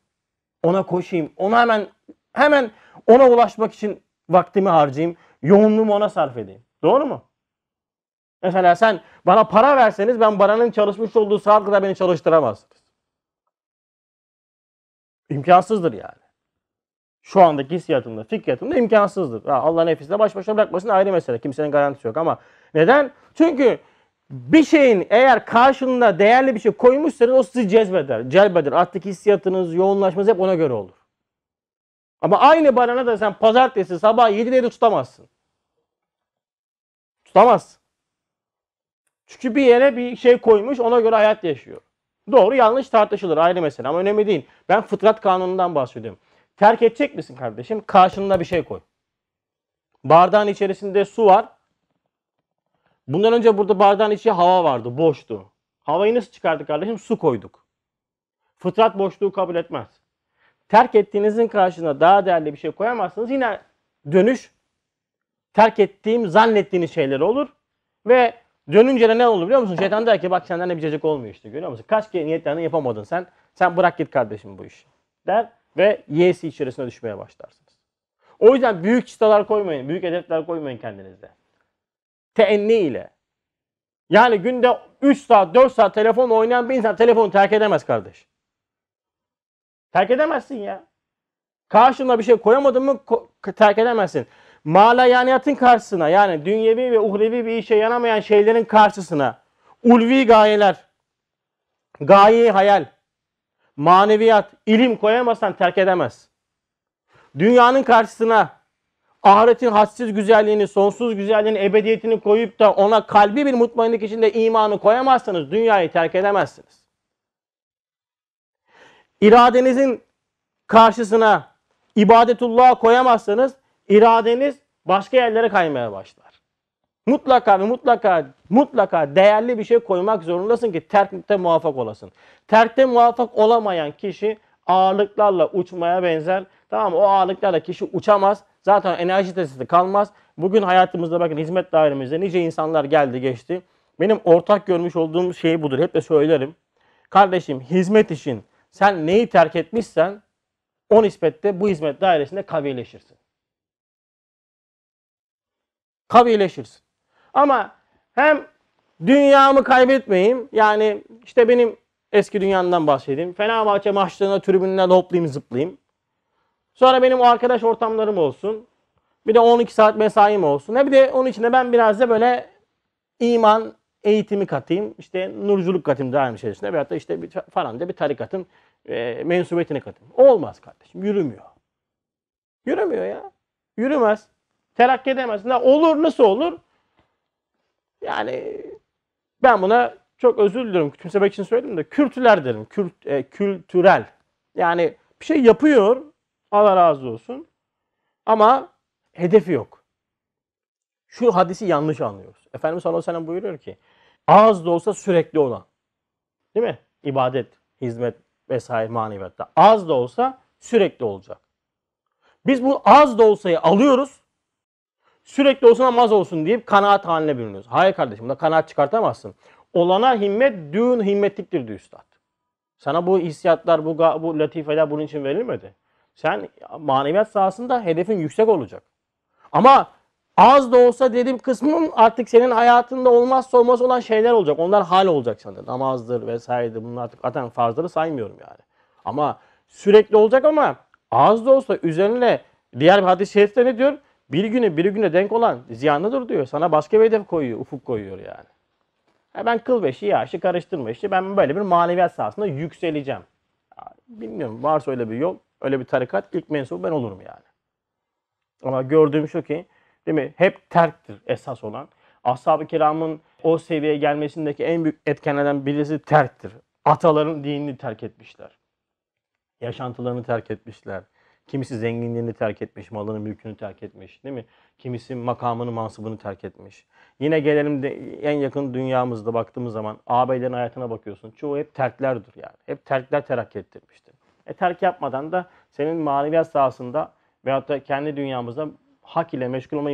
Ona koşayım. Ona hemen hemen ona ulaşmak için vaktimi harcayayım. Yoğunluğumu ona sarf edeyim. Doğru mu? Mesela sen bana para verseniz ben paranın çalışmış olduğu saat kadar beni çalıştıramazsınız imkansızdır yani. Şu andaki hissiyatımda, fikriyatımda imkansızdır. Ya Allah nefisle baş başa bırakmasın ayrı mesele. Kimsenin garantisi yok ama neden? Çünkü bir şeyin eğer karşılığında değerli bir şey koymuşsanız o sizi cezbeder, celbeder. Artık hissiyatınız, yoğunlaşmanız hep ona göre olur. Ama aynı barana da sen pazartesi sabah 7'de tutamazsın. Tutamazsın. Çünkü bir yere bir şey koymuş ona göre hayat yaşıyor. Doğru yanlış tartışılır ayrı mesele ama önemli değil. Ben fıtrat kanunundan bahsediyorum. Terk edecek misin kardeşim? Karşında bir şey koy. Bardağın içerisinde su var. Bundan önce burada bardağın içi hava vardı, boştu. Havayı nasıl çıkardık kardeşim? Su koyduk. Fıtrat boşluğu kabul etmez. Terk ettiğinizin karşısına daha değerli bir şey koyamazsınız. Yine dönüş terk ettiğim zannettiğiniz şeyler olur ve Dönünce de ne oldu biliyor musun? Şeytan der ki bak senden ne bitecek olmuyor işte görüyor musun? Kaç kere niyetlerini yapamadın sen. Sen bırak git kardeşim bu işi der ve yesi içerisine düşmeye başlarsınız. O yüzden büyük çıtalar koymayın, büyük hedefler koymayın kendinize. Teenni ile. Yani günde 3 saat, 4 saat telefon oynayan bir insan telefonu terk edemez kardeş. Terk edemezsin ya. Karşına bir şey koyamadın mı terk edemezsin. Mala yaniyatın karşısına yani dünyevi ve uhrevi bir işe yanamayan şeylerin karşısına ulvi gayeler, gaye hayal, maneviyat, ilim koyamazsan terk edemez. Dünyanın karşısına ahiretin hadsiz güzelliğini, sonsuz güzelliğini, ebediyetini koyup da ona kalbi bir mutmainlik içinde imanı koyamazsanız dünyayı terk edemezsiniz. İradenizin karşısına ibadetullah koyamazsanız iradeniz başka yerlere kaymaya başlar. Mutlaka ve mutlaka mutlaka değerli bir şey koymak zorundasın ki terkte muvaffak olasın. Terkte muvaffak olamayan kişi ağırlıklarla uçmaya benzer. Tamam mı? O ağırlıklarla kişi uçamaz. Zaten enerji testi kalmaz. Bugün hayatımızda bakın hizmet dairemizde nice insanlar geldi geçti. Benim ortak görmüş olduğum şey budur. Hep de söylerim. Kardeşim hizmet için sen neyi terk etmişsen o nispette bu hizmet dairesinde kavileşirsin kavileşirsin. Ama hem dünyamı kaybetmeyeyim. Yani işte benim eski dünyamdan bahsedeyim. Fenerbahçe maçlarına tribünden hoplayayım zıplayayım. Sonra benim o arkadaş ortamlarım olsun. Bir de 12 saat mesaim olsun. Ne bir de onun içinde ben biraz da böyle iman eğitimi katayım. İşte nurculuk katayım daim şey içerisinde. Veyahut da işte bir, falan da bir tarikatın e, mensubiyetine katayım. Olmaz kardeşim. Yürümüyor. Yürümüyor ya. Yürümez terakki edemezsin. Ya olur nasıl olur? Yani ben buna çok özür diliyorum. Küçümsemek için söyledim de kürtüler derim. Kürt, e, kültürel. Yani bir şey yapıyor. Allah razı olsun. Ama hedefi yok. Şu hadisi yanlış anlıyoruz. Efendimiz sallallahu aleyhi ve sellem buyuruyor ki az da olsa sürekli olan. Değil mi? İbadet, hizmet vesaire maneviyatta. Az da olsa sürekli olacak. Biz bu az da olsayı alıyoruz. Sürekli olsun namaz olsun deyip kanaat haline bürünüyoruz. Hayır kardeşim da kanaat çıkartamazsın. Olana himmet düğün himmetliktir diyor üstad. Sana bu hissiyatlar, bu, bu latifeler bunun için verilmedi. Sen maneviyat sahasında hedefin yüksek olacak. Ama az da olsa dedim kısmın artık senin hayatında olmazsa olmaz olan şeyler olacak. Onlar hal olacak sana. Namazdır vesairedir. Bunlar artık zaten farzları saymıyorum yani. Ama sürekli olacak ama az da olsa üzerine diğer bir hadis-i şerifte ne diyor? Bir güne bir güne denk olan ziyanlıdır diyor. Sana başka bir hedef koyuyor, ufuk koyuyor yani. Ya ben kıl beşi, yağışı karıştırma işi. Ben böyle bir maneviyat sahasında yükseleceğim. Ya bilmiyorum varsa öyle bir yol, öyle bir tarikat ilk mensubu ben olurum yani. Ama gördüğüm şu ki değil mi? Hep terktir esas olan. Ashab-ı kiramın o seviyeye gelmesindeki en büyük etkenlerden birisi terktir. Ataların dinini terk etmişler. Yaşantılarını terk etmişler Kimisi zenginliğini terk etmiş, malını, mülkünü terk etmiş değil mi? Kimisi makamını, mansubunu terk etmiş. Yine gelelim de en yakın dünyamızda baktığımız zaman ağabeylerin hayatına bakıyorsun. Çoğu hep terklerdir yani. Hep terkler terakki ettirmiştir. E terk yapmadan da senin maneviyat sahasında veyahut da kendi dünyamızda hak ile meşgul olma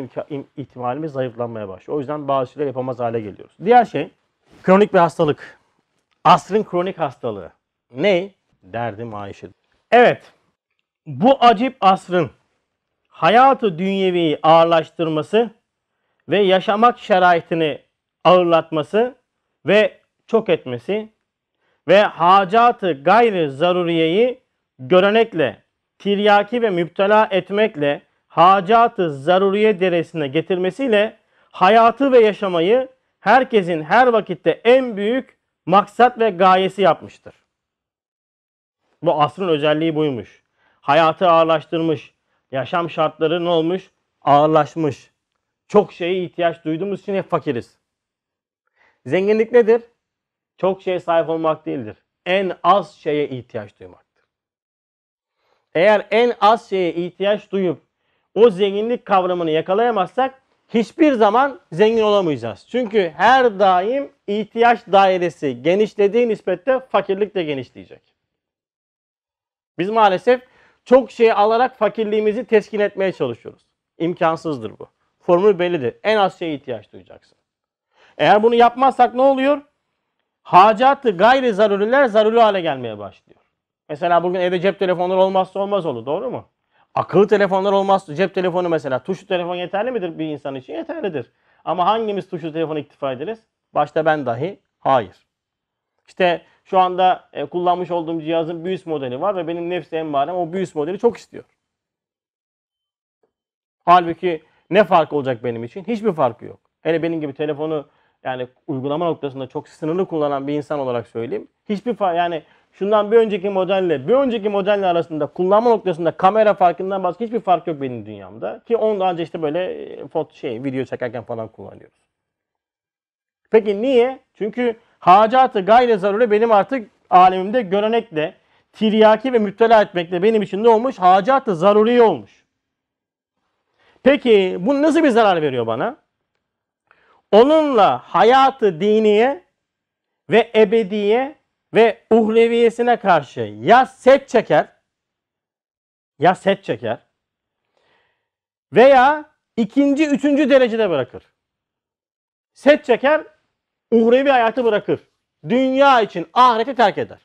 ihtimalimiz zayıflanmaya başlıyor. O yüzden bazı şeyler yapamaz hale geliyoruz. Diğer şey kronik bir hastalık. Asrın kronik hastalığı. Ne? Derdim maişidir. Evet bu acip asrın hayatı dünyeviyi ağırlaştırması ve yaşamak şeraitini ağırlatması ve çok etmesi ve hacatı gayri zaruriyeyi görenekle, tiryaki ve müptela etmekle hacatı zaruriye derecesine getirmesiyle hayatı ve yaşamayı herkesin her vakitte en büyük maksat ve gayesi yapmıştır. Bu asrın özelliği buymuş. Hayatı ağırlaştırmış. Yaşam şartları ne olmuş? Ağırlaşmış. Çok şeye ihtiyaç duyduğumuz için hep fakiriz. Zenginlik nedir? Çok şeye sahip olmak değildir. En az şeye ihtiyaç duymaktır. Eğer en az şeye ihtiyaç duyup o zenginlik kavramını yakalayamazsak hiçbir zaman zengin olamayacağız. Çünkü her daim ihtiyaç dairesi genişlediği nispette fakirlik de genişleyecek. Biz maalesef çok şey alarak fakirliğimizi teskin etmeye çalışıyoruz. İmkansızdır bu. Formül bellidir. En az şeye ihtiyaç duyacaksın. Eğer bunu yapmazsak ne oluyor? Hacatı gayri zaruriler zaruri hale gelmeye başlıyor. Mesela bugün evde cep telefonları olmazsa olmaz olur. Doğru mu? Akıllı telefonlar olmazsa cep telefonu mesela tuşlu telefon yeterli midir bir insan için? Yeterlidir. Ama hangimiz tuşlu telefona iktifa ederiz? Başta ben dahi hayır. İşte şu anda e, kullanmış olduğum cihazın büyüs modeli var ve benim nefsi emmarem o büyüs modeli çok istiyor. Halbuki ne fark olacak benim için? Hiçbir farkı yok. Hele benim gibi telefonu yani uygulama noktasında çok sınırlı kullanan bir insan olarak söyleyeyim. Hiçbir fark yani şundan bir önceki modelle bir önceki modelle arasında kullanma noktasında kamera farkından başka hiçbir fark yok benim dünyamda. Ki onu önce işte böyle e, foto şey video çekerken falan kullanıyoruz. Peki niye? Çünkü Hacatı gayre zaruri benim artık alemimde görenekle, tiryaki ve müptela etmekle benim için ne olmuş? Hacatı zaruri olmuş. Peki bu nasıl bir zarar veriyor bana? Onunla hayatı diniye ve ebediye ve uhreviyesine karşı ya set çeker ya set çeker veya ikinci, üçüncü derecede bırakır. Set çeker, uhrevi hayatı bırakır. Dünya için ahireti terk eder.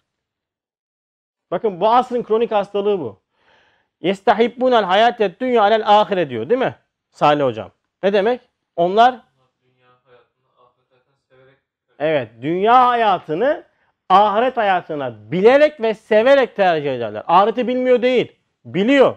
Bakın bu asrın kronik hastalığı bu. Yestahibbunel hayatet dünya alel ahire diyor değil mi? Salih hocam. Ne demek? Onlar Evet, dünya hayatını ahiret hayatına bilerek ve severek tercih ederler. Ahireti bilmiyor değil, biliyor.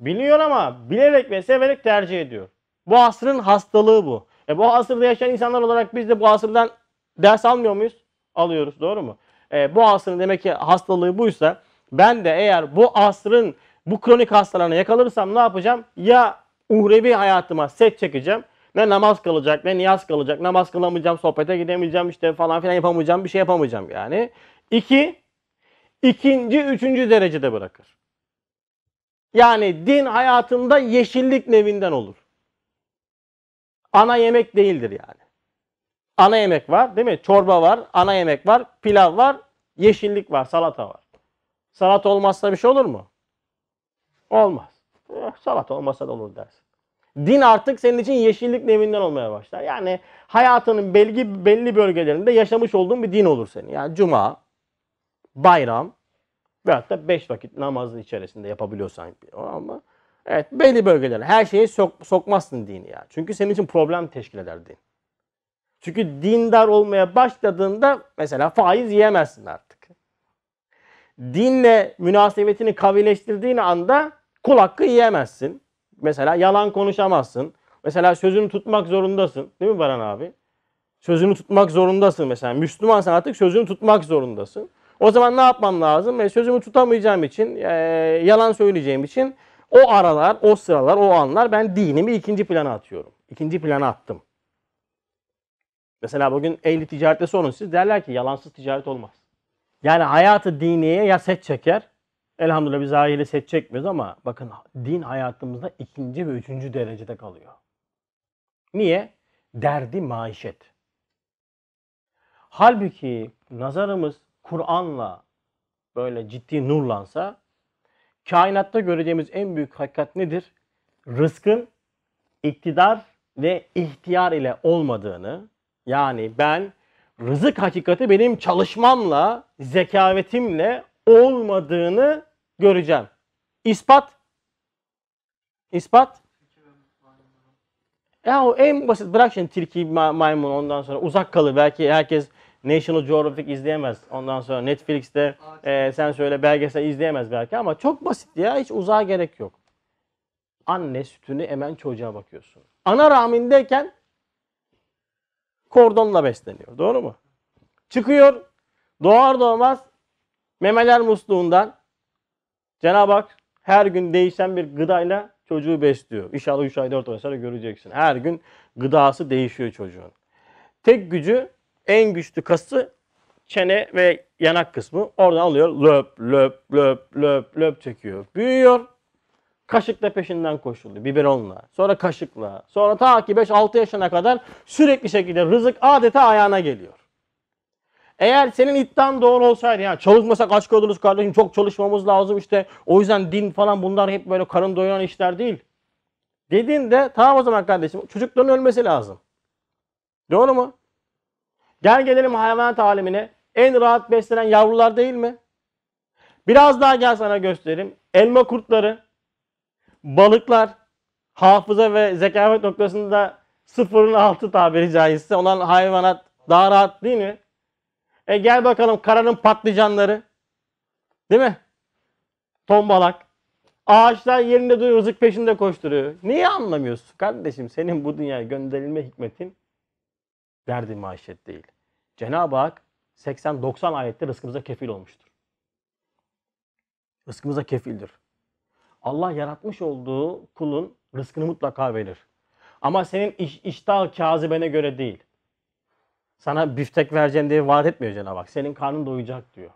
Biliyor ama bilerek ve severek tercih ediyor. Bu asrın hastalığı bu. E bu asırda yaşayan insanlar olarak biz de bu asırdan ders almıyor muyuz? Alıyoruz doğru mu? E, bu asrın demek ki hastalığı buysa ben de eğer bu asrın bu kronik hastalarına yakalanırsam ne yapacağım? Ya uhrevi hayatıma set çekeceğim. Ne namaz kalacak ne niyaz kalacak. Namaz kılamayacağım, sohbete gidemeyeceğim işte falan filan yapamayacağım. Bir şey yapamayacağım yani. İki, ikinci, üçüncü derecede bırakır. Yani din hayatında yeşillik nevinden olur ana yemek değildir yani. Ana yemek var değil mi? Çorba var, ana yemek var, pilav var, yeşillik var, salata var. Salata olmazsa bir şey olur mu? Olmaz. Eh, salata olmasa da olur dersin. Din artık senin için yeşillik nevinden olmaya başlar. Yani hayatının belli, belli bölgelerinde yaşamış olduğun bir din olur senin. Yani cuma, bayram, Veyahut da 5 vakit namazın içerisinde yapabiliyorsan ama Evet belli bölgeler. Her şeyi sok sokmazsın dini ya. Çünkü senin için problem teşkil eder din. Çünkü dindar olmaya başladığında mesela faiz yiyemezsin artık. Dinle münasebetini kavileştirdiğin anda kul hakkı yiyemezsin. Mesela yalan konuşamazsın. Mesela sözünü tutmak zorundasın. Değil mi Baran abi? Sözünü tutmak zorundasın mesela. Müslümansan artık sözünü tutmak zorundasın. O zaman ne yapmam lazım? E, sözümü tutamayacağım için, e, yalan söyleyeceğim için o aralar, o sıralar, o anlar ben dinimi ikinci plana atıyorum. İkinci plana attım. Mesela bugün ehli ticarette sorun siz derler ki yalansız ticaret olmaz. Yani hayatı diniye ya set çeker. Elhamdülillah biz aile set çekmiyoruz ama bakın din hayatımızda ikinci ve üçüncü derecede kalıyor. Niye? Derdi maişet. Halbuki nazarımız Kur'an'la böyle ciddi nurlansa kainatta göreceğimiz en büyük hakikat nedir? Rızkın iktidar ve ihtiyar ile olmadığını yani ben rızık hakikati benim çalışmamla, zekavetimle olmadığını göreceğim. İspat. İspat. Ya o en basit bırak şimdi tilki maymun ondan sonra uzak kalır. belki herkes National Geographic izleyemez. Ondan sonra Netflix'te e, sen söyle belgesel izleyemez belki ama çok basit ya. Hiç uzağa gerek yok. Anne sütünü emen çocuğa bakıyorsun. Ana rahmindeyken kordonla besleniyor. Doğru mu? Çıkıyor doğar doğmaz memeler musluğundan Cenab-ı Hak her gün değişen bir gıdayla çocuğu besliyor. İnşallah 3 ay 4 ay sonra göreceksin. Her gün gıdası değişiyor çocuğun. Tek gücü en güçlü kası çene ve yanak kısmı. Oradan alıyor löp löp löp löp löp çekiyor. Büyüyor. Kaşıkla peşinden koşuluyor, Biberonla. Sonra kaşıkla. Sonra ta ki 5-6 yaşına kadar sürekli şekilde rızık adeta ayağına geliyor. Eğer senin iddian doğru olsaydı ya çalışmasak aşk oluruz kardeşim çok çalışmamız lazım işte o yüzden din falan bunlar hep böyle karın doyuran işler değil. Dediğinde tamam o zaman kardeşim çocukların ölmesi lazım. Doğru mu? Gel gelelim hayvanat alemine. En rahat beslenen yavrular değil mi? Biraz daha gel sana göstereyim. Elma kurtları, balıklar, hafıza ve zekavet noktasında sıfırın altı tabiri caizse olan hayvanat daha rahat değil mi? E gel bakalım karanın patlıcanları. Değil mi? Tombalak. Ağaçlar yerinde duruyor, rızık peşinde koşturuyor. Niye anlamıyorsun kardeşim? Senin bu dünyaya gönderilme hikmetin derdi maaşet değil. Cenab-ı Hak 80-90 ayette rızkımıza kefil olmuştur. Rızkımıza kefildir. Allah yaratmış olduğu kulun rızkını mutlaka verir. Ama senin iş, iştah kazibene göre değil. Sana biftek vereceğim diye vaat etmiyor Cenab-ı Hak. Senin karnın doyacak diyor.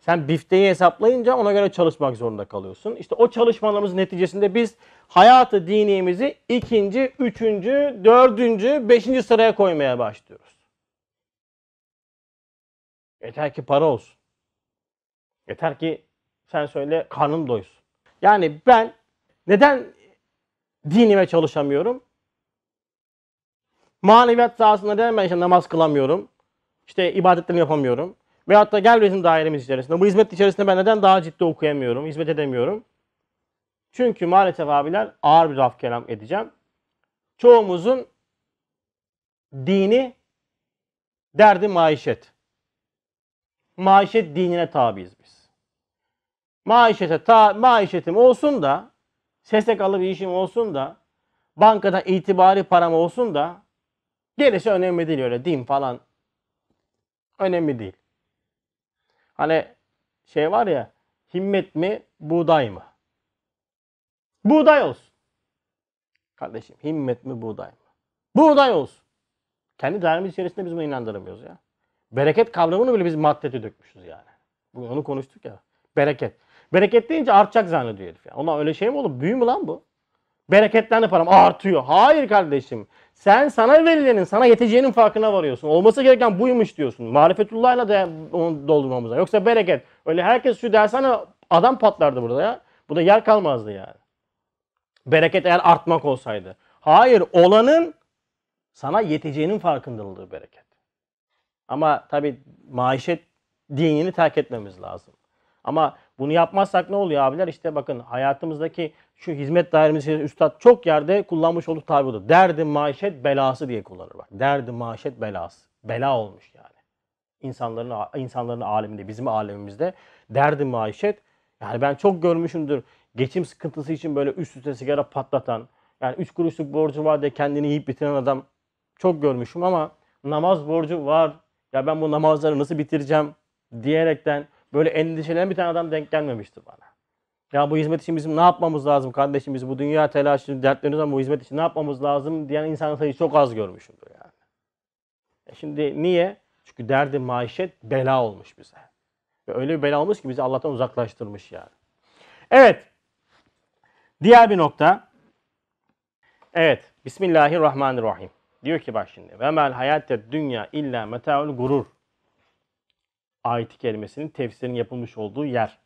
Sen bifteyi hesaplayınca ona göre çalışmak zorunda kalıyorsun. İşte o çalışmalarımızın neticesinde biz hayatı dinimizi ikinci, üçüncü, dördüncü, beşinci sıraya koymaya başlıyoruz. Yeter ki para olsun. Yeter ki sen söyle karnım doysun. Yani ben neden dinime çalışamıyorum? Maneviyat sahasında neden ben işte namaz kılamıyorum? İşte ibadetlerimi yapamıyorum. Veyahut da gel bizim dairemiz içerisinde. Bu hizmet içerisinde ben neden daha ciddi okuyamıyorum, hizmet edemiyorum? Çünkü maalesef abiler ağır bir laf kelam edeceğim. Çoğumuzun dini derdi maişet maişet dinine tabiiz biz. Maişete ta, maişetim olsun da SSK'lı bir işim olsun da bankada itibari param olsun da gerisi önemli değil öyle din falan önemli değil. Hani şey var ya himmet mi buğday mı? Buğday olsun. Kardeşim himmet mi buğday mı? Buğday olsun. Kendi dairemiz içerisinde biz bunu inandıramıyoruz ya. Bereket kavramını bile biz maddete dökmüşüz yani. Bugün onu konuştuk ya. Bereket. Bereket deyince artacak zannediyor herif. Yani. Ona öyle şey mi olur? Büyü mü lan bu? Bereketten de param artıyor. Hayır kardeşim. Sen sana verilenin, sana yeteceğinin farkına varıyorsun. Olması gereken buymuş diyorsun. Marifetullah'la da onu doldurmamız lazım. Yoksa bereket. Öyle herkes şu dersene adam patlardı burada ya. Bu da yer kalmazdı yani. Bereket eğer artmak olsaydı. Hayır olanın sana yeteceğinin farkındalığı bereket. Ama tabii maişet dinini terk etmemiz lazım. Ama bunu yapmazsak ne oluyor abiler? İşte bakın hayatımızdaki şu hizmet dairemizi üstad çok yerde kullanmış olduğu tabi budur. Derdi maişet belası diye kullanır bak. Derdi maişet belası. Bela olmuş yani. İnsanların, insanların aleminde, bizim alemimizde derdi maişet. Yani ben çok görmüşümdür geçim sıkıntısı için böyle üst üste sigara patlatan, yani üç kuruşluk borcu var diye kendini yiyip bitiren adam çok görmüşüm ama namaz borcu var ya ben bu namazları nasıl bitireceğim diyerekten böyle endişelenen bir tane adam denk gelmemiştir bana. Ya bu hizmet için bizim ne yapmamız lazım kardeşim biz bu dünya telaşı dertlerimiz ama bu hizmet için ne yapmamız lazım diyen insan sayısı çok az görmüşümdür yani. E şimdi niye? Çünkü derdi maişet bela olmuş bize. Ve öyle bir bela olmuş ki bizi Allah'tan uzaklaştırmış yani. Evet. Diğer bir nokta. Evet. Bismillahirrahmanirrahim. Diyor ki bak şimdi. Ve mel hayatte dünya illa metaul gurur. ayet kelimesinin kerimesinin yapılmış olduğu yer.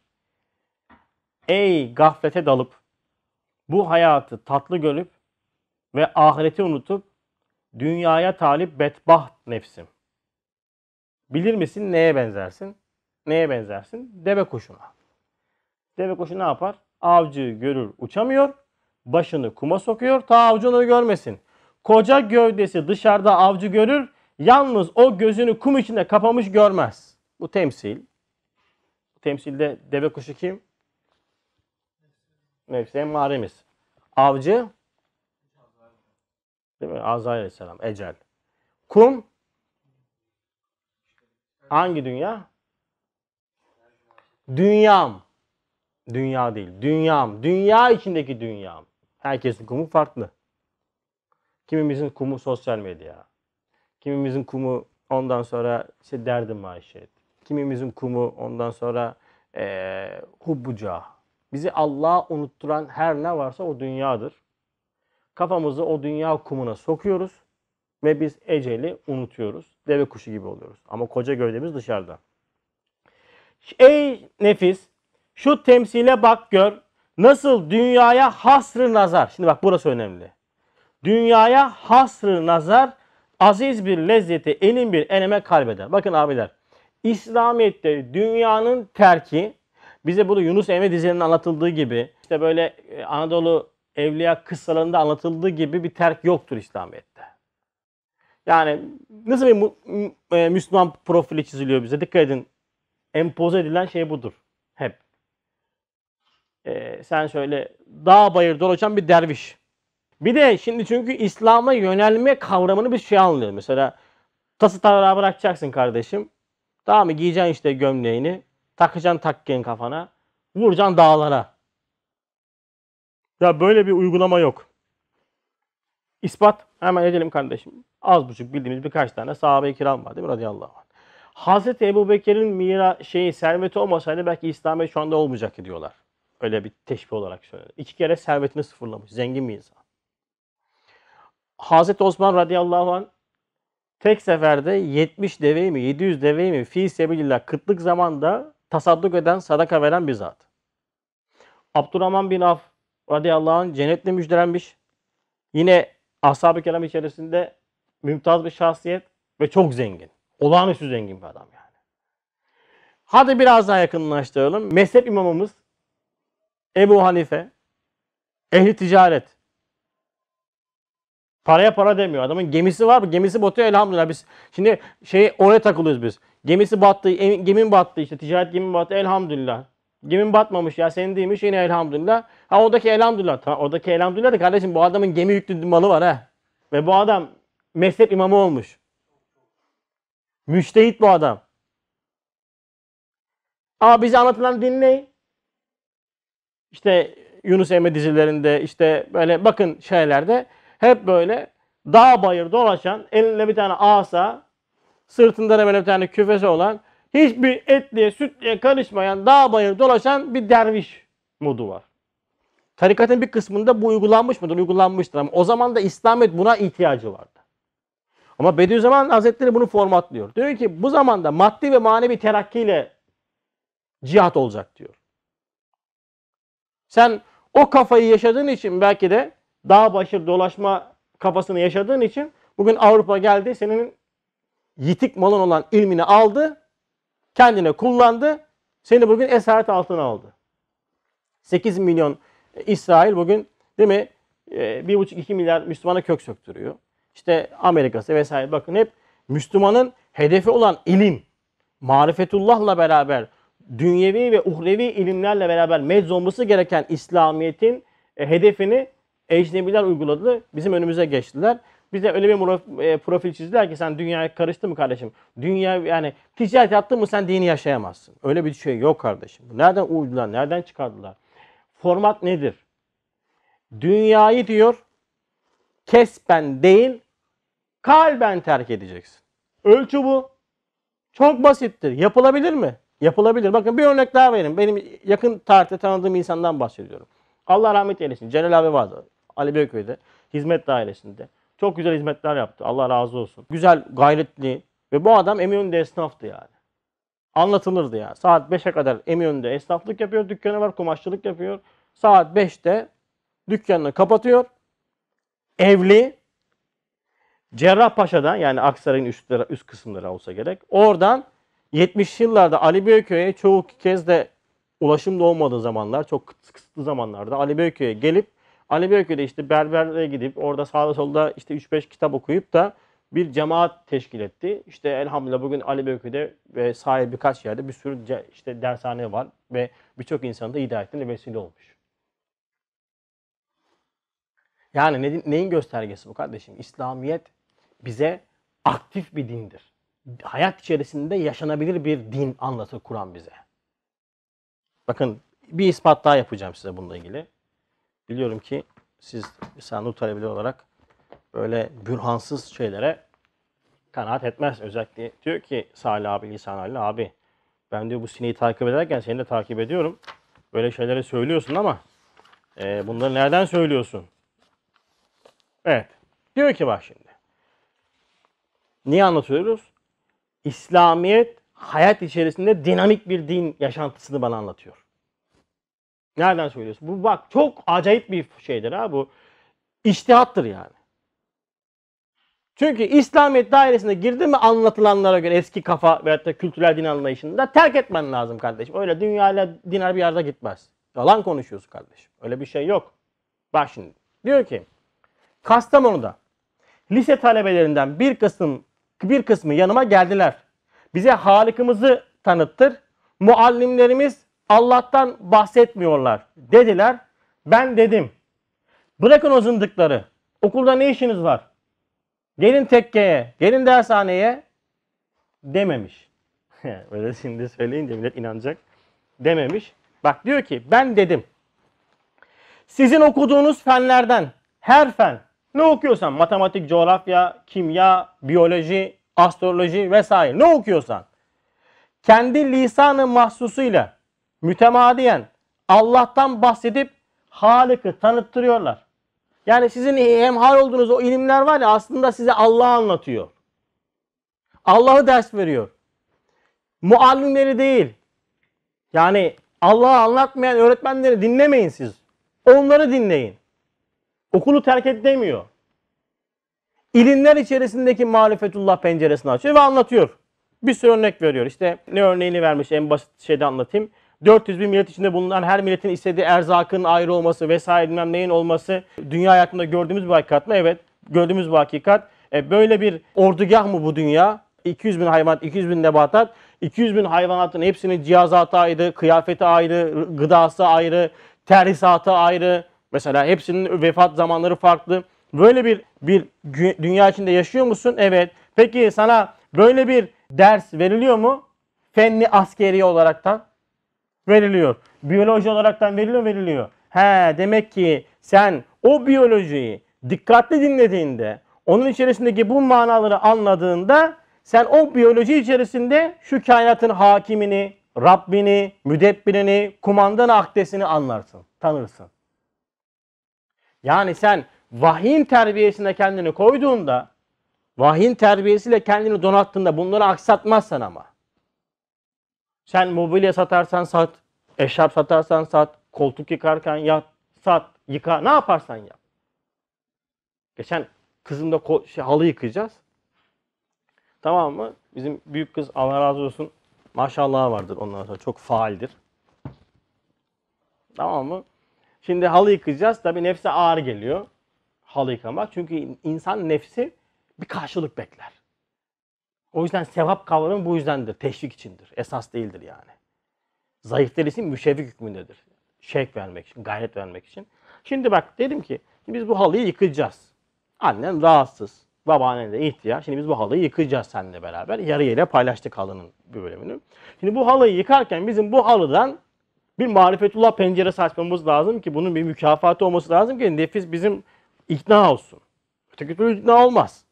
Ey gaflete dalıp bu hayatı tatlı görüp ve ahireti unutup dünyaya talip bedbaht nefsim. Bilir misin neye benzersin? Neye benzersin? Deve kuşuna. Deve kuşu ne yapar? Avcı görür uçamıyor. Başını kuma sokuyor ta avcı onu görmesin. Koca gövdesi dışarıda avcı görür, yalnız o gözünü kum içinde kapamış görmez. Bu temsil. Bu temsilde deve kuşu kim? Nefsi emmaremiz. Avcı değil mi? Azrail aleyhisselam. Ecel. Kum hangi dünya? Dünyam. Dünya değil. Dünyam. Dünya içindeki dünyam. Herkesin kumu farklı. Kimimizin kumu sosyal medya. Kimimizin kumu ondan sonra işte derdi maaşet. Kimimizin kumu ondan sonra e, hubbuca. Bizi Allah'a unutturan her ne varsa o dünyadır. Kafamızı o dünya kumuna sokuyoruz ve biz eceli unutuyoruz. Deve kuşu gibi oluyoruz. Ama koca gövdemiz dışarıda. Ey nefis şu temsile bak gör nasıl dünyaya hasrı nazar. Şimdi bak burası önemli dünyaya hasrı nazar aziz bir lezzeti elin bir eneme kalbeder. Bakın abiler İslamiyet'te dünyanın terki bize bunu Yunus Emre dizilerinin anlatıldığı gibi işte böyle e, Anadolu Evliya kıssalarında anlatıldığı gibi bir terk yoktur İslamiyet'te. Yani nasıl bir e, Müslüman profili çiziliyor bize? Dikkat edin. Empoze edilen şey budur. Hep. Ee, sen şöyle dağ bayır dolaşan bir derviş. Bir de şimdi çünkü İslam'a yönelme kavramını bir şey anlıyoruz. Mesela tası tarağı bırakacaksın kardeşim. Tamam mı? Giyeceksin işte gömleğini. Takacaksın takken kafana. Vuracaksın dağlara. Ya böyle bir uygulama yok. İspat hemen edelim kardeşim. Az buçuk bildiğimiz birkaç tane sahabe-i kiram var değil mi radıyallahu anh. Hazreti Ebu Bekir'in mira şeyi serveti olmasaydı belki İslamiyet şu anda olmayacak diyorlar. Öyle bir teşbih olarak söylüyor. İki kere servetini sıfırlamış. Zengin bir insan. Hazreti Osman radıyallahu an tek seferde 70 deveyi mi 700 deveyi mi fi sebilillah kıtlık zamanda tasadduk eden sadaka veren bir zat. Abdurrahman bin Af radıyallahu anh cennetle müjdelenmiş. Yine ashab-ı kiram içerisinde mümtaz bir şahsiyet ve çok zengin. Olağanüstü zengin bir adam yani. Hadi biraz daha yakınlaştıralım. Mezhep imamımız Ebu Hanife, ehli ticaret, Paraya para demiyor. Adamın gemisi var mı? Gemisi batıyor elhamdülillah. Biz şimdi şey oraya takılıyoruz biz. Gemisi battı, gemin battı işte. Ticaret gemin battı elhamdülillah. Gemin batmamış ya senin değilmiş yine elhamdülillah. Ha oradaki elhamdülillah. Ta, oradaki elhamdülillah da kardeşim bu adamın gemi yüklü malı var ha. Ve bu adam mezhep imamı olmuş. Müştehit bu adam. Ama bize anlatılan dinleyin. İşte Yunus Emre dizilerinde işte böyle bakın şeylerde hep böyle dağ bayır dolaşan, elinde bir tane asa, sırtında da böyle bir tane küfesi olan, hiçbir etliye sütliye karışmayan, dağ bayır dolaşan bir derviş modu var. Tarikatın bir kısmında bu uygulanmış mıdır? Uygulanmıştır ama o zaman da İslamiyet buna ihtiyacı vardı. Ama Bediüzzaman Hazretleri bunu formatlıyor. Diyor ki bu zamanda maddi ve manevi terakkiyle cihat olacak diyor. Sen o kafayı yaşadığın için belki de daha başır dolaşma kafasını yaşadığın için bugün Avrupa geldi senin yitik malın olan ilmini aldı, kendine kullandı, seni bugün esaret altına aldı. 8 milyon İsrail bugün değil mi 1,5-2 e, milyar Müslümana kök söktürüyor. İşte Amerika'sı vesaire bakın hep Müslümanın hedefi olan ilim, marifetullahla beraber dünyevi ve uhrevi ilimlerle beraber meczombası gereken İslamiyet'in e, hedefini ecnebiler uyguladı. Bizim önümüze geçtiler. Bize öyle bir e, profil çizdiler ki sen dünyaya karıştı mı kardeşim? Dünya yani ticaret yaptın mı sen dini yaşayamazsın. Öyle bir şey yok kardeşim. Nereden uydular? Nereden çıkardılar? Format nedir? Dünyayı diyor kesben değil kalben terk edeceksin. Ölçü bu. Çok basittir. Yapılabilir mi? Yapılabilir. Bakın bir örnek daha verin. Benim yakın tarihte tanıdığım insandan bahsediyorum. Allah rahmet eylesin. Celal abi vardı. Ali Beyköy'de, hizmet dairesinde. Çok güzel hizmetler yaptı. Allah razı olsun. Güzel, gayretli ve bu adam Eminönü'nde esnaftı yani. Anlatılırdı yani. Saat 5'e kadar Eminönü'nde esnaflık yapıyor, dükkanı var, kumaşçılık yapıyor. Saat 5'te dükkanını kapatıyor. Evli, Cerrahpaşa'dan yani Aksaray'ın üstleri, üst kısımları olsa gerek. Oradan 70 yıllarda Ali Beyköy'e çoğu kez de ulaşım da olmadığı zamanlar, çok kısıtlı zamanlarda Ali Beyköy'e gelip Ali Alebeköy'de işte berberlere gidip orada sağda solda işte 3-5 kitap okuyup da bir cemaat teşkil etti. İşte elhamdülillah bugün Alebeköy'de ve sahip birkaç yerde bir sürü işte dershane var ve birçok insan da hidayetine vesile olmuş. Yani ne, neyin göstergesi bu kardeşim? İslamiyet bize aktif bir dindir. Hayat içerisinde yaşanabilir bir din anlatır Kur'an bize. Bakın bir ispat daha yapacağım size bununla ilgili. Biliyorum ki siz sen nur olarak böyle bürhansız şeylere kanaat etmez. Özellikle diyor ki Salih abi, Lisan Ali abi ben diyor bu sineği takip ederken seni de takip ediyorum. Böyle şeylere söylüyorsun ama e, bunları nereden söylüyorsun? Evet. Diyor ki bak şimdi. Niye anlatıyoruz? İslamiyet hayat içerisinde dinamik bir din yaşantısını bana anlatıyor. Nereden söylüyorsun? Bu bak çok acayip bir şeydir ha bu. İçtihattır yani. Çünkü İslamiyet dairesine girdi mi anlatılanlara göre eski kafa veyahut da kültürel din anlayışında terk etmen lazım kardeşim. Öyle dünyayla dinar bir yerde gitmez. Yalan konuşuyorsun kardeşim. Öyle bir şey yok. Bak şimdi diyor ki Kastamonu'da lise talebelerinden bir kısım bir kısmı yanıma geldiler. Bize Halık'ımızı tanıttır. Muallimlerimiz Allah'tan bahsetmiyorlar dediler. Ben dedim. Bırakın o zındıkları. Okulda ne işiniz var? Gelin tekkeye, gelin dershaneye dememiş. Öyle şimdi söyleyince millet inanacak. Dememiş. Bak diyor ki ben dedim. Sizin okuduğunuz fenlerden her fen ne okuyorsan matematik, coğrafya, kimya, biyoloji, astroloji vesaire ne okuyorsan kendi lisanı mahsusuyla mütemadiyen Allah'tan bahsedip Halık'ı tanıttırıyorlar. Yani sizin hemhal olduğunuz o ilimler var ya aslında size Allah'ı anlatıyor. Allah'ı ders veriyor. Muallimleri değil. Yani Allah'ı anlatmayan öğretmenleri dinlemeyin siz. Onları dinleyin. Okulu terk et demiyor. İlimler içerisindeki marifetullah penceresini açıyor ve anlatıyor. Bir sürü örnek veriyor. İşte ne örneğini vermiş en basit şeyde anlatayım. 400 bin millet içinde bulunan her milletin istediği erzakın ayrı olması vesaire bilmem neyin olması dünya hayatında gördüğümüz bir hakikat mı? Evet gördüğümüz bir hakikat. E, böyle bir ordugah mı bu dünya? 200 bin hayvanat, 200 bin nebatat. 200 bin hayvanatın hepsinin cihazatı ayrı, kıyafeti ayrı, gıdası ayrı, terhisatı ayrı. Mesela hepsinin vefat zamanları farklı. Böyle bir bir dünya içinde yaşıyor musun? Evet. Peki sana böyle bir ders veriliyor mu? Fenli askeri olaraktan veriliyor. Biyoloji olaraktan veriliyor veriliyor. He demek ki sen o biyolojiyi dikkatli dinlediğinde, onun içerisindeki bu manaları anladığında sen o biyoloji içerisinde şu kainatın hakimini, Rabbini, müdebbirini, kumandan akdesini anlarsın, tanırsın. Yani sen vahyin terbiyesine kendini koyduğunda, vahyin terbiyesiyle kendini donattığında bunları aksatmazsan ama. Sen mobilya satarsan sat, eşarp satarsan sat, koltuk yıkarken yat, sat, yıka, ne yaparsan yap. Geçen kızımla şey, halı yıkayacağız. Tamam mı? Bizim büyük kız Allah razı olsun maşallah vardır ondan sonra çok faaldir. Tamam mı? Şimdi halı yıkayacağız. Tabi nefse ağır geliyor halı yıkamak. Çünkü insan nefsi bir karşılık bekler. O yüzden sevap kavramı bu yüzdendir. Teşvik içindir. Esas değildir yani. Zayıflar için müşevvik hükmündedir. Şevk vermek için, gayret vermek için. Şimdi bak dedim ki biz bu halıyı yıkacağız. Annen rahatsız. Babaannen de ihtiyar. Şimdi biz bu halıyı yıkacağız seninle beraber. Yarı yere paylaştık halının bir bölümünü. Şimdi bu halıyı yıkarken bizim bu halıdan bir marifetullah penceresi açmamız lazım ki bunun bir mükafatı olması lazım ki nefis bizim ikna olsun. Öteki türlü ikna olmaz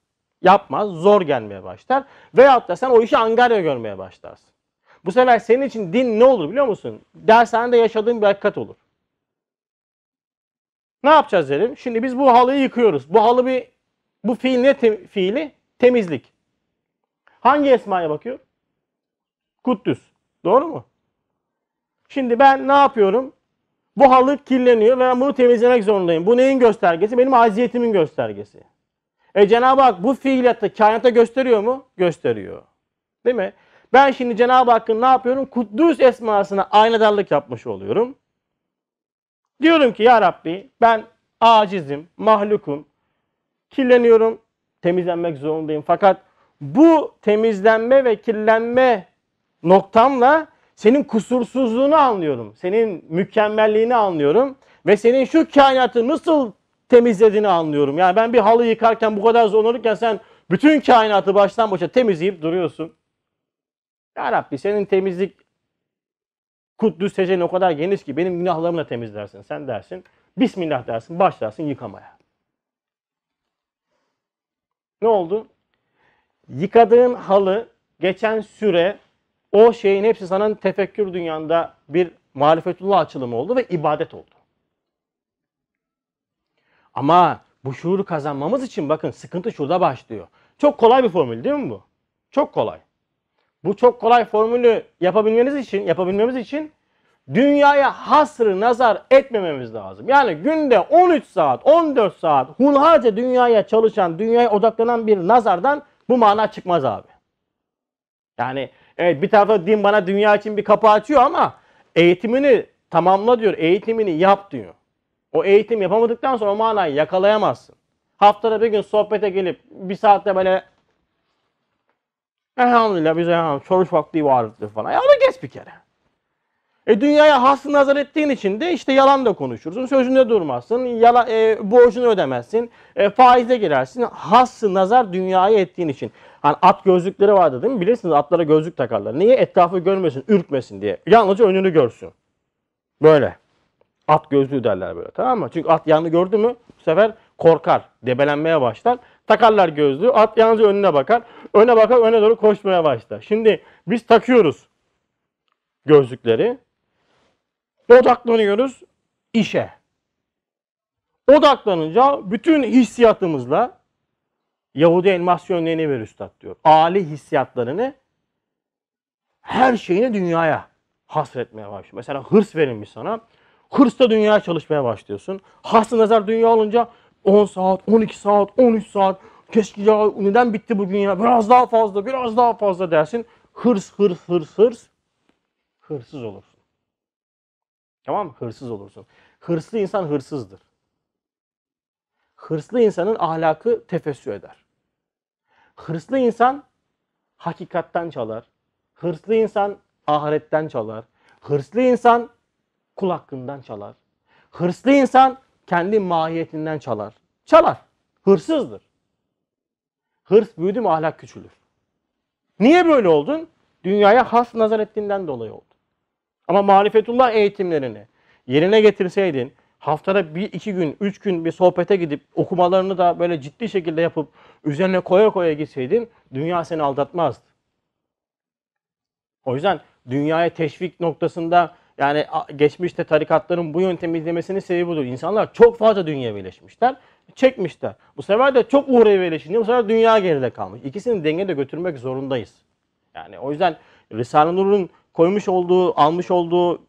yapmaz, zor gelmeye başlar. Veyahut da sen o işi angarya görmeye başlarsın. Bu sefer senin için din ne olur biliyor musun? Dershanede yaşadığın bir hakikat olur. Ne yapacağız dedim? Şimdi biz bu halıyı yıkıyoruz. Bu halı bir bu fiil ne te, fiili? Temizlik. Hangi esmaya bakıyor? Kuddüs. Doğru mu? Şimdi ben ne yapıyorum? Bu halı kirleniyor ve ben bunu temizlemek zorundayım. Bu neyin göstergesi? Benim aziyetimin göstergesi. E Cenab-ı Hak bu fiiliyatı kainata gösteriyor mu? Gösteriyor. Değil mi? Ben şimdi Cenab-ı Hakk'ın ne yapıyorum? Kuddüs esmasına aynadarlık yapmış oluyorum. Diyorum ki ya Rabbi ben acizim, mahlukum, kirleniyorum, temizlenmek zorundayım. Fakat bu temizlenme ve kirlenme noktamla senin kusursuzluğunu anlıyorum. Senin mükemmelliğini anlıyorum. Ve senin şu kainatı nasıl temizlediğini anlıyorum. Yani ben bir halı yıkarken bu kadar zorlanırken sen bütün kainatı baştan başa temizleyip duruyorsun. Ya Rabbi senin temizlik kudüs secenin o kadar geniş ki benim günahlarımı da temizlersin. Sen dersin Bismillah dersin başlarsın yıkamaya. Ne oldu? Yıkadığın halı geçen süre o şeyin hepsi sana tefekkür dünyanda bir marifetullah açılımı oldu ve ibadet oldu. Ama bu şuuru kazanmamız için bakın sıkıntı şurada başlıyor. Çok kolay bir formül değil mi bu? Çok kolay. Bu çok kolay formülü yapabilmeniz için, yapabilmemiz için dünyaya hasrı nazar etmememiz lazım. Yani günde 13 saat, 14 saat hunharca dünyaya çalışan, dünyaya odaklanan bir nazardan bu mana çıkmaz abi. Yani evet bir tarafta din bana dünya için bir kapı açıyor ama eğitimini tamamla diyor, eğitimini yap diyor. O eğitim yapamadıktan sonra o manayı yakalayamazsın. Haftada bir gün sohbete gelip bir saatte böyle elhamdülillah biz elhamdülillah soruş vakti vardır falan. Ya onu geç bir kere. E dünyaya hasrı nazar ettiğin için de işte yalan da konuşursun, sözünde durmazsın, yala, e, borcunu ödemezsin, e, faize girersin. Hasrı nazar dünyaya ettiğin için. Hani at gözlükleri vardı değil mi? Bilirsiniz atlara gözlük takarlar. Niye? Etrafı görmesin, ürkmesin diye. Yalnızca önünü görsün. Böyle. At gözlüğü derler böyle tamam mı? Çünkü at yanını gördü mü bu sefer korkar, debelenmeye başlar. Takarlar gözlüğü, at yalnızca önüne bakar. Öne bakar, öne doğru koşmaya başlar. Şimdi biz takıyoruz gözlükleri. Odaklanıyoruz işe. Odaklanınca bütün hissiyatımızla Yahudi elmas yönlerini ver üstad diyor. Ali hissiyatlarını her şeyini dünyaya hasretmeye başlıyor. Mesela hırs verilmiş sana. Hırsla dünyaya çalışmaya başlıyorsun. Haslı nazar dünya olunca 10 saat, 12 saat, 13 saat. Keşke ya neden bitti bugün ya? Biraz daha fazla, biraz daha fazla dersin. Hırs, hırs, hırs, hırs. Hırsız olursun. Tamam mı? Hırsız olursun. Hırslı insan hırsızdır. Hırslı insanın ahlakı tefessü eder. Hırslı insan hakikatten çalar. Hırslı insan ahiretten çalar. Hırslı insan kul hakkından çalar. Hırslı insan kendi mahiyetinden çalar. Çalar. Hırsızdır. Hırs büyüdü mü ahlak küçülür. Niye böyle oldun? Dünyaya has nazar ettiğinden dolayı oldu. Ama marifetullah eğitimlerini yerine getirseydin, haftada bir iki gün, üç gün bir sohbete gidip okumalarını da böyle ciddi şekilde yapıp üzerine koya koya gitseydin dünya seni aldatmazdı. O yüzden dünyaya teşvik noktasında yani geçmişte tarikatların bu yöntemi izlemesinin sebebi budur. İnsanlar çok fazla dünya birleşmişler, çekmişler. Bu sefer de çok uğraşıyor. Bu sefer dünya geride kalmış. İkisini dengede götürmek zorundayız. Yani o yüzden Risale-i Nur'un koymuş olduğu, almış olduğu,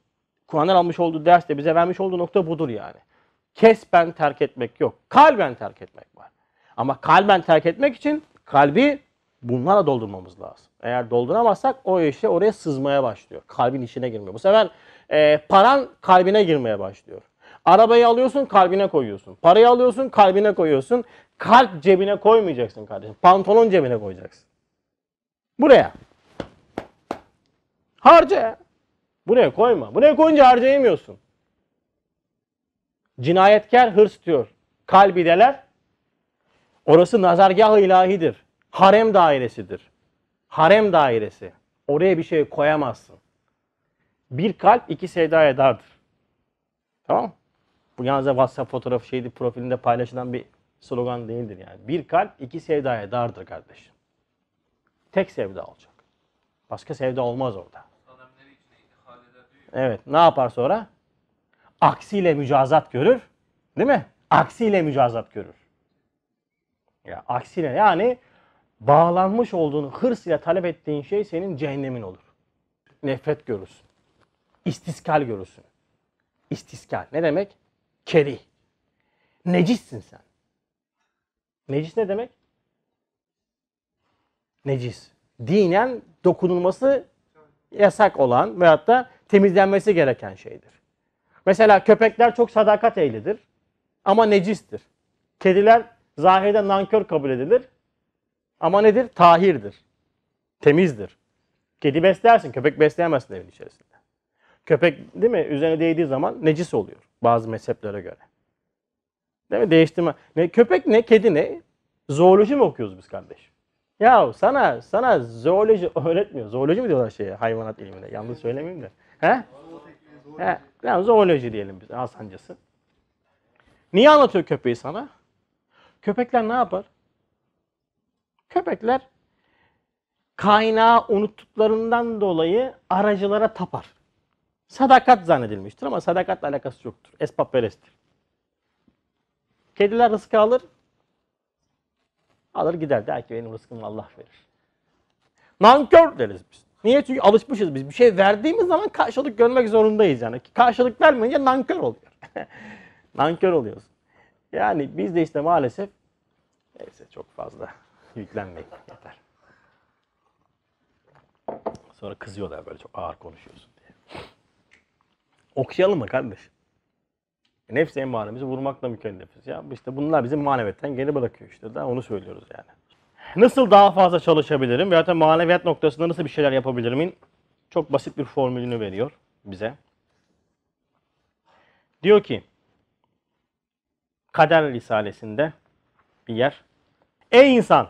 Kur'an'dan almış olduğu ders de bize vermiş olduğu nokta budur yani. Kesben terk etmek yok. Kalben terk etmek var. Ama kalben terk etmek için kalbi bunlarla doldurmamız lazım. Eğer dolduramazsak o işte oraya sızmaya başlıyor. Kalbin içine girmiyor. Bu sefer e, paran kalbine girmeye başlıyor. Arabayı alıyorsun kalbine koyuyorsun. Parayı alıyorsun kalbine koyuyorsun. Kalp cebine koymayacaksın kardeşim. Pantolon cebine koyacaksın. Buraya. Harca. Buraya koyma. Buraya koyunca harcayamıyorsun. Cinayetkar hırs diyor. Kalbi deler. Orası nazargah ilahidir. Harem dairesidir. Harem dairesi. Oraya bir şey koyamazsın. Bir kalp iki sevdaya dardır. Tamam Bu yalnızca WhatsApp fotoğrafı şeydi profilinde paylaşılan bir slogan değildir yani. Bir kalp iki sevdaya dardır kardeşim. Tek sevda olacak. Başka sevda olmaz orada. Evet ne yapar sonra? Aksiyle mücazat görür. Değil mi? Aksiyle mücazat görür. Ya aksine yani bağlanmış olduğun hırs ile talep ettiğin şey senin cehennemin olur. Nefret görürsün. İstiskal görürsün. İstiskal. Ne demek? Kerih. Necissin sen. Necis ne demek? Necis. Dinen dokunulması yasak olan veyahut da temizlenmesi gereken şeydir. Mesela köpekler çok sadakat ehlidir ama necistir. Kediler zahirde nankör kabul edilir ama nedir? Tahirdir. Temizdir. Kedi beslersin, köpek besleyemezsin evin içerisinde. Köpek değil mi üzerine değdiği zaman necis oluyor bazı mezheplere göre. Değil mi? Değiştirme. Ne, köpek ne, kedi ne? Zooloji mi okuyoruz biz kardeş? Ya sana sana zooloji öğretmiyor. Zooloji mi diyorlar şeye hayvanat ilmine? Yanlış söylemeyeyim de. He? He, Ya zooloji diyelim biz Hasancası. Niye anlatıyor köpeği sana? Köpekler ne yapar? Köpekler kaynağı unuttuklarından dolayı aracılara tapar sadakat zannedilmiştir ama sadakatla alakası yoktur. Esbab peresttir. Kediler rızkı alır. Alır gider. Der ki benim rızkımı Allah verir. Nankör deriz biz. Niye? Çünkü alışmışız biz. Bir şey verdiğimiz zaman karşılık görmek zorundayız yani. Karşılık vermeyince nankör oluyor. nankör oluyoruz. Yani biz de işte maalesef neyse çok fazla yüklenmeyin yeter. Sonra kızıyorlar böyle çok ağır konuşuyorsun. Okuyalım mı kardeş? Nefsi emaremizi vurmakla mükellefiz. Ya işte bunlar bizim maneviyetten geri bırakıyor işte. Daha onu söylüyoruz yani. Nasıl daha fazla çalışabilirim veyahut da maneviyat noktasında nasıl bir şeyler yapabilirimin çok basit bir formülünü veriyor bize. Diyor ki Kader Risalesi'nde bir yer. Ey insan!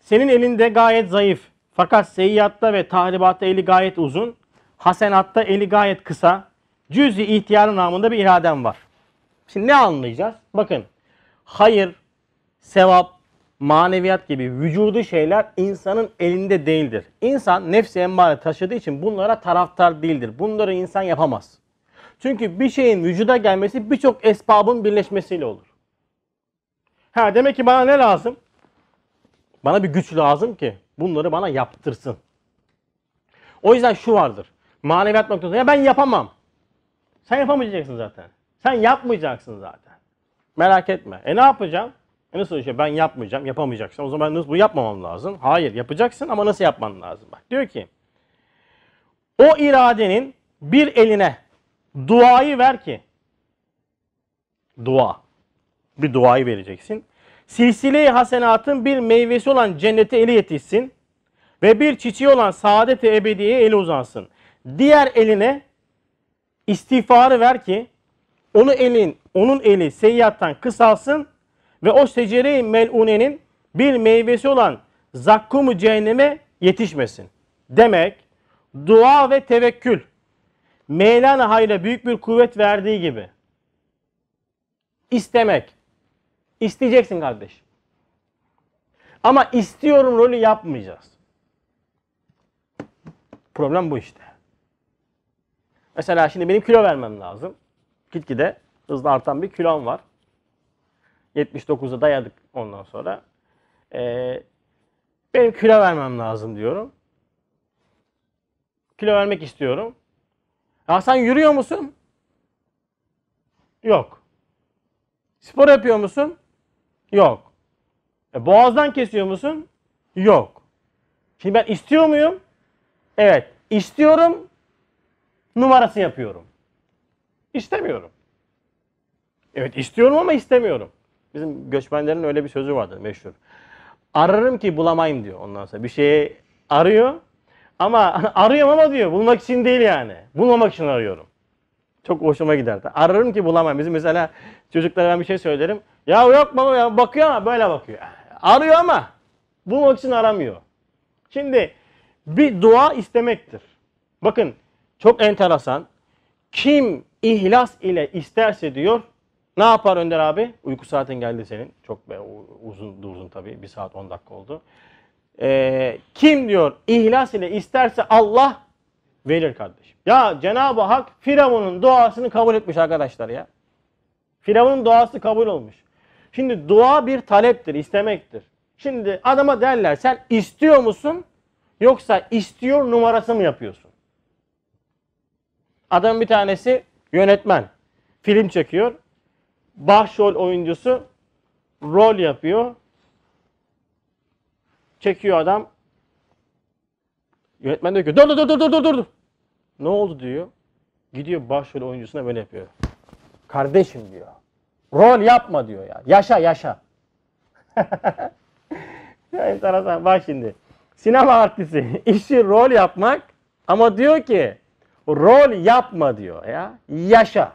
Senin elinde gayet zayıf fakat seyyatta ve tahribatta eli gayet uzun Hasenatta eli gayet kısa. Cüz-i ihtiyarın namında bir iradem var. Şimdi ne anlayacağız? Bakın hayır, sevap, maneviyat gibi vücudu şeyler insanın elinde değildir. İnsan nefsi emmare taşıdığı için bunlara taraftar değildir. Bunları insan yapamaz. Çünkü bir şeyin vücuda gelmesi birçok esbabın birleşmesiyle olur. Ha demek ki bana ne lazım? Bana bir güç lazım ki bunları bana yaptırsın. O yüzden şu vardır. Maneviyat noktasında ya ben yapamam. Sen yapamayacaksın zaten. Sen yapmayacaksın zaten. Merak etme. E ne yapacağım? E nasıl şey? ben yapmayacağım, yapamayacaksın. O zaman nasıl bu yapmamam lazım? Hayır, yapacaksın ama nasıl yapman lazım? Bak diyor ki o iradenin bir eline duayı ver ki dua bir duayı vereceksin. Silsile-i hasenatın bir meyvesi olan cennete eli yetişsin ve bir çiçeği olan saadet-i ebediye eli uzansın diğer eline istiğfarı ver ki onu elin, onun eli seyyattan kısalsın ve o secere-i melunenin bir meyvesi olan zakkumu cehenneme yetişmesin. Demek dua ve tevekkül meylana hayra büyük bir kuvvet verdiği gibi istemek. isteyeceksin kardeş. Ama istiyorum rolü yapmayacağız. Problem bu işte. Mesela şimdi benim kilo vermem lazım. Gitgide hızla artan bir kilom var. 79'a dayadık ondan sonra. Ee, benim kilo vermem lazım diyorum. Kilo vermek istiyorum. Ya sen yürüyor musun? Yok. Spor yapıyor musun? Yok. E, boğazdan kesiyor musun? Yok. Şimdi ben istiyor muyum? Evet. İstiyorum numarası yapıyorum. İstemiyorum. Evet istiyorum ama istemiyorum. Bizim göçmenlerin öyle bir sözü vardır meşhur. Ararım ki bulamayım diyor ondan sonra. Bir şeyi arıyor ama arıyorum ama diyor bulmak için değil yani. Bulmamak için arıyorum. Çok hoşuma giderdi. Ararım ki bulamayım. Bizim mesela çocuklara ben bir şey söylerim. Ya yok baba ya bakıyor ama böyle bakıyor. Arıyor ama bulmak için aramıyor. Şimdi bir dua istemektir. Bakın çok enteresan. Kim ihlas ile isterse diyor ne yapar Önder abi? Uyku saatin geldi senin. Çok be, uzun uzun tabii. bir saat on dakika oldu. Ee, kim diyor ihlas ile isterse Allah verir kardeşim. Ya Cenab-ı Hak Firavun'un duasını kabul etmiş arkadaşlar ya. Firavun'un duası kabul olmuş. Şimdi dua bir taleptir, istemektir. Şimdi adama derler sen istiyor musun yoksa istiyor numarası mı yapıyorsun? Adam bir tanesi yönetmen. Film çekiyor. Başrol oyuncusu rol yapıyor. Çekiyor adam. Yönetmen diyor ki dur dur dur dur dur dur. Ne oldu diyor. Gidiyor başrol oyuncusuna böyle yapıyor. Kardeşim diyor. Rol yapma diyor ya. Yaşa yaşa. ya enteresan. Bak şimdi. Sinema artisti. işi rol yapmak ama diyor ki Rol yapma diyor ya. Yaşa.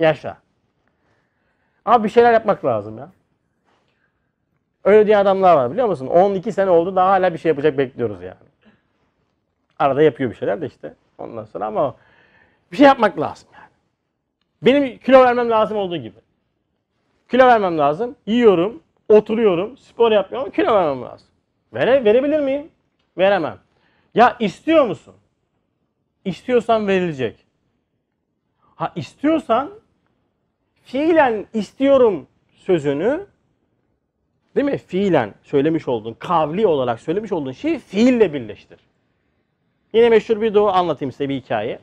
Yaşa. Ama bir şeyler yapmak lazım ya. Öyle diyen adamlar var biliyor musun? 12 sene oldu daha hala bir şey yapacak bekliyoruz yani. Arada yapıyor bir şeyler de işte ondan sonra ama bir şey yapmak lazım yani. Benim kilo vermem lazım olduğu gibi. Kilo vermem lazım. Yiyorum, oturuyorum, spor yapıyorum, kilo vermem lazım. Vere, verebilir miyim? Veremem. Ya istiyor musun? İstiyorsan verilecek. Ha istiyorsan fiilen istiyorum sözünü değil mi? Fiilen söylemiş olduğun, kavli olarak söylemiş olduğun şeyi fiille birleştir. Yine meşhur bir doğu anlatayım size bir hikaye.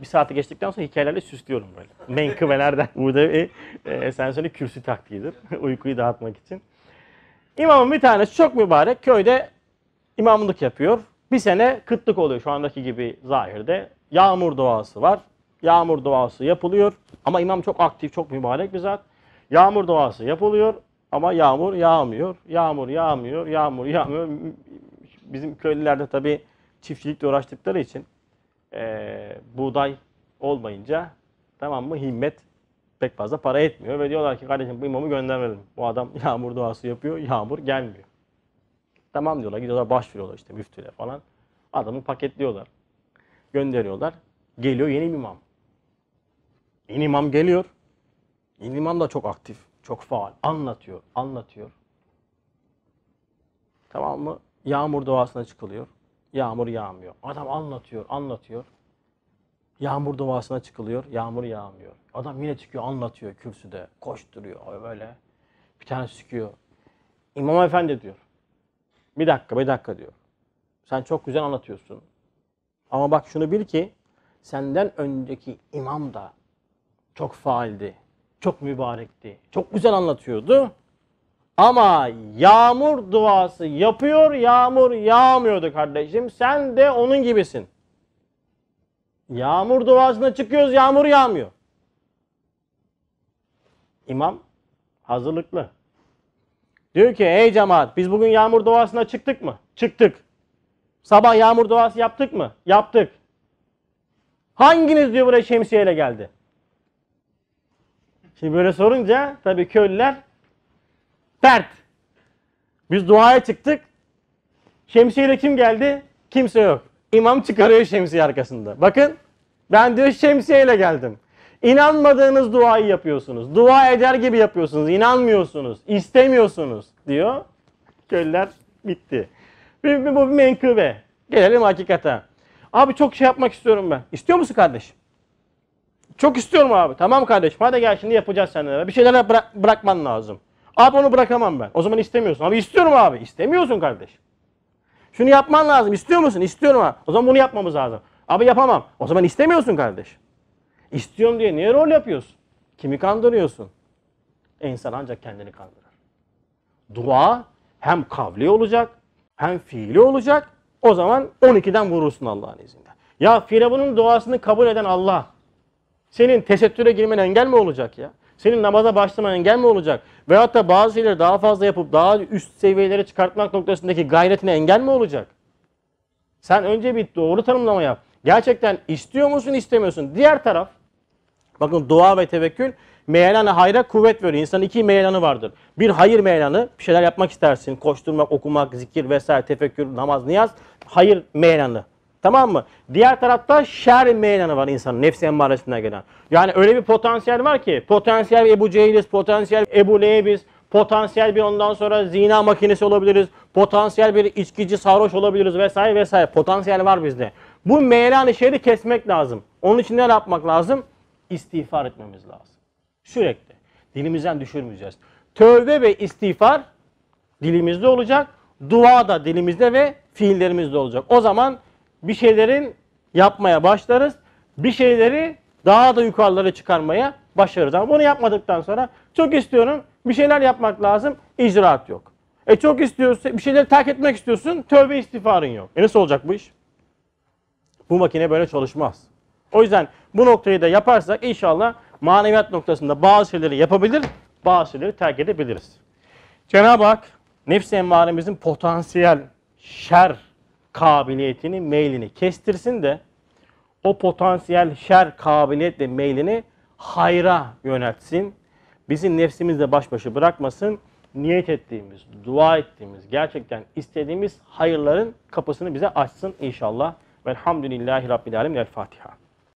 Bir saate geçtikten sonra hikayelerle süslüyorum böyle. Menkıbelerden. Burada bir e, esansörlü kürsü taktiğidir. Uykuyu dağıtmak için. İmamın bir tanesi çok mübarek köyde imamlık yapıyor. Bir sene kıtlık oluyor şu andaki gibi zahirde. Yağmur duası var. Yağmur duası yapılıyor. Ama imam çok aktif, çok mübarek bir zat. Yağmur duası yapılıyor ama yağmur yağmıyor. Yağmur yağmıyor, yağmur yağmıyor. Bizim köylülerde tabii çiftçilikle uğraştıkları için e, buğday olmayınca tamam mı himmet pek fazla para etmiyor. Ve diyorlar ki kardeşim bu imamı gönderelim. Bu adam yağmur duası yapıyor, yağmur gelmiyor. Tamam diyorlar. Gidiyorlar başvuruyorlar işte müftüle falan. Adamı paketliyorlar. Gönderiyorlar. Geliyor yeni imam. Yeni imam geliyor. Yeni imam da çok aktif, çok faal. Anlatıyor, anlatıyor. Tamam mı? Yağmur duasına çıkılıyor. Yağmur yağmıyor. Adam anlatıyor, anlatıyor. Yağmur duasına çıkılıyor. Yağmur yağmıyor. Adam yine çıkıyor, anlatıyor kürsüde. Koşturuyor böyle. Bir tane sıkıyor. İmam efendi diyor. Bir dakika, bir dakika diyor. Sen çok güzel anlatıyorsun. Ama bak şunu bil ki senden önceki imam da çok faaldi, çok mübarekti, çok güzel anlatıyordu. Ama yağmur duası yapıyor, yağmur yağmıyordu kardeşim. Sen de onun gibisin. Yağmur duasına çıkıyoruz, yağmur yağmıyor. İmam hazırlıklı. Diyor ki ey cemaat biz bugün yağmur duasına çıktık mı? Çıktık. Sabah yağmur duası yaptık mı? Yaptık. Hanginiz diyor buraya şemsiyeyle geldi? Şimdi böyle sorunca tabii köylüler dert. Biz duaya çıktık. Şemsiyeyle kim geldi? Kimse yok. İmam çıkarıyor şemsiye arkasında. Bakın ben diyor şemsiyeyle geldim. İnanmadığınız duayı yapıyorsunuz. Dua eder gibi yapıyorsunuz. İnanmıyorsunuz. istemiyorsunuz diyor. Köylüler bitti. Bir, bir, bu bir menkıbe. Gelelim hakikate. Abi çok şey yapmak istiyorum ben. İstiyor musun kardeş? Çok istiyorum abi. Tamam kardeşim hadi gel şimdi yapacağız seninle. Bir şeyler bıra- bırakman lazım. Abi onu bırakamam ben. O zaman istemiyorsun. Abi istiyorum abi. İstemiyorsun kardeş. Şunu yapman lazım. İstiyor musun? İstiyorum abi. O zaman bunu yapmamız lazım. Abi yapamam. O zaman istemiyorsun kardeş. İstiyorum diye niye rol yapıyorsun? Kimi kandırıyorsun? E insan ancak kendini kandırır. Dua hem kavli olacak hem fiili olacak. O zaman 12'den vurursun Allah'ın izniyle. Ya Firavun'un duasını kabul eden Allah senin tesettüre girmen engel mi olacak ya? Senin namaza başlaman engel mi olacak? Veyahut da bazı şeyleri daha fazla yapıp daha üst seviyelere çıkartmak noktasındaki gayretine engel mi olacak? Sen önce bir doğru tanımlama yap. Gerçekten istiyor musun istemiyorsun? Diğer taraf Bakın dua ve tevekkül meyelanı hayra kuvvet veriyor. İnsanın iki meyelanı vardır. Bir hayır meyelanı, bir şeyler yapmak istersin. Koşturmak, okumak, zikir vesaire, tefekkür, namaz, niyaz. Hayır meyelanı. Tamam mı? Diğer tarafta şer meyelanı var insanın nefsi emmaresinden gelen. Yani öyle bir potansiyel var ki potansiyel Ebu Cehiliz, potansiyel Ebu Lehebiz, potansiyel bir ondan sonra zina makinesi olabiliriz, potansiyel bir içkici sarhoş olabiliriz vesaire vesaire. Potansiyel var bizde. Bu meyelanı şeri kesmek lazım. Onun için ne yapmak lazım? istiğfar etmemiz lazım. Sürekli. Dilimizden düşürmeyeceğiz. Tövbe ve istiğfar dilimizde olacak. Dua da dilimizde ve fiillerimizde olacak. O zaman bir şeylerin yapmaya başlarız. Bir şeyleri daha da yukarılara çıkarmaya başlarız Ama bunu yapmadıktan sonra çok istiyorum bir şeyler yapmak lazım. icraat yok. E çok istiyorsun, bir şeyleri terk etmek istiyorsun. Tövbe istiğfarın yok. E nasıl olacak bu iş? Bu makine böyle çalışmaz. O yüzden bu noktayı da yaparsak inşallah maneviyat noktasında bazı şeyleri yapabilir, bazı şeyleri terk edebiliriz. Cenab-ı Hak nefsi emmaremizin potansiyel şer kabiliyetini, meylini kestirsin de o potansiyel şer kabiliyetle meylini hayra yöneltsin. Bizi nefsimizle baş başa bırakmasın. Niyet ettiğimiz, dua ettiğimiz, gerçekten istediğimiz hayırların kapısını bize açsın inşallah. Velhamdülillahi Rabbil Alemin. El Fatiha.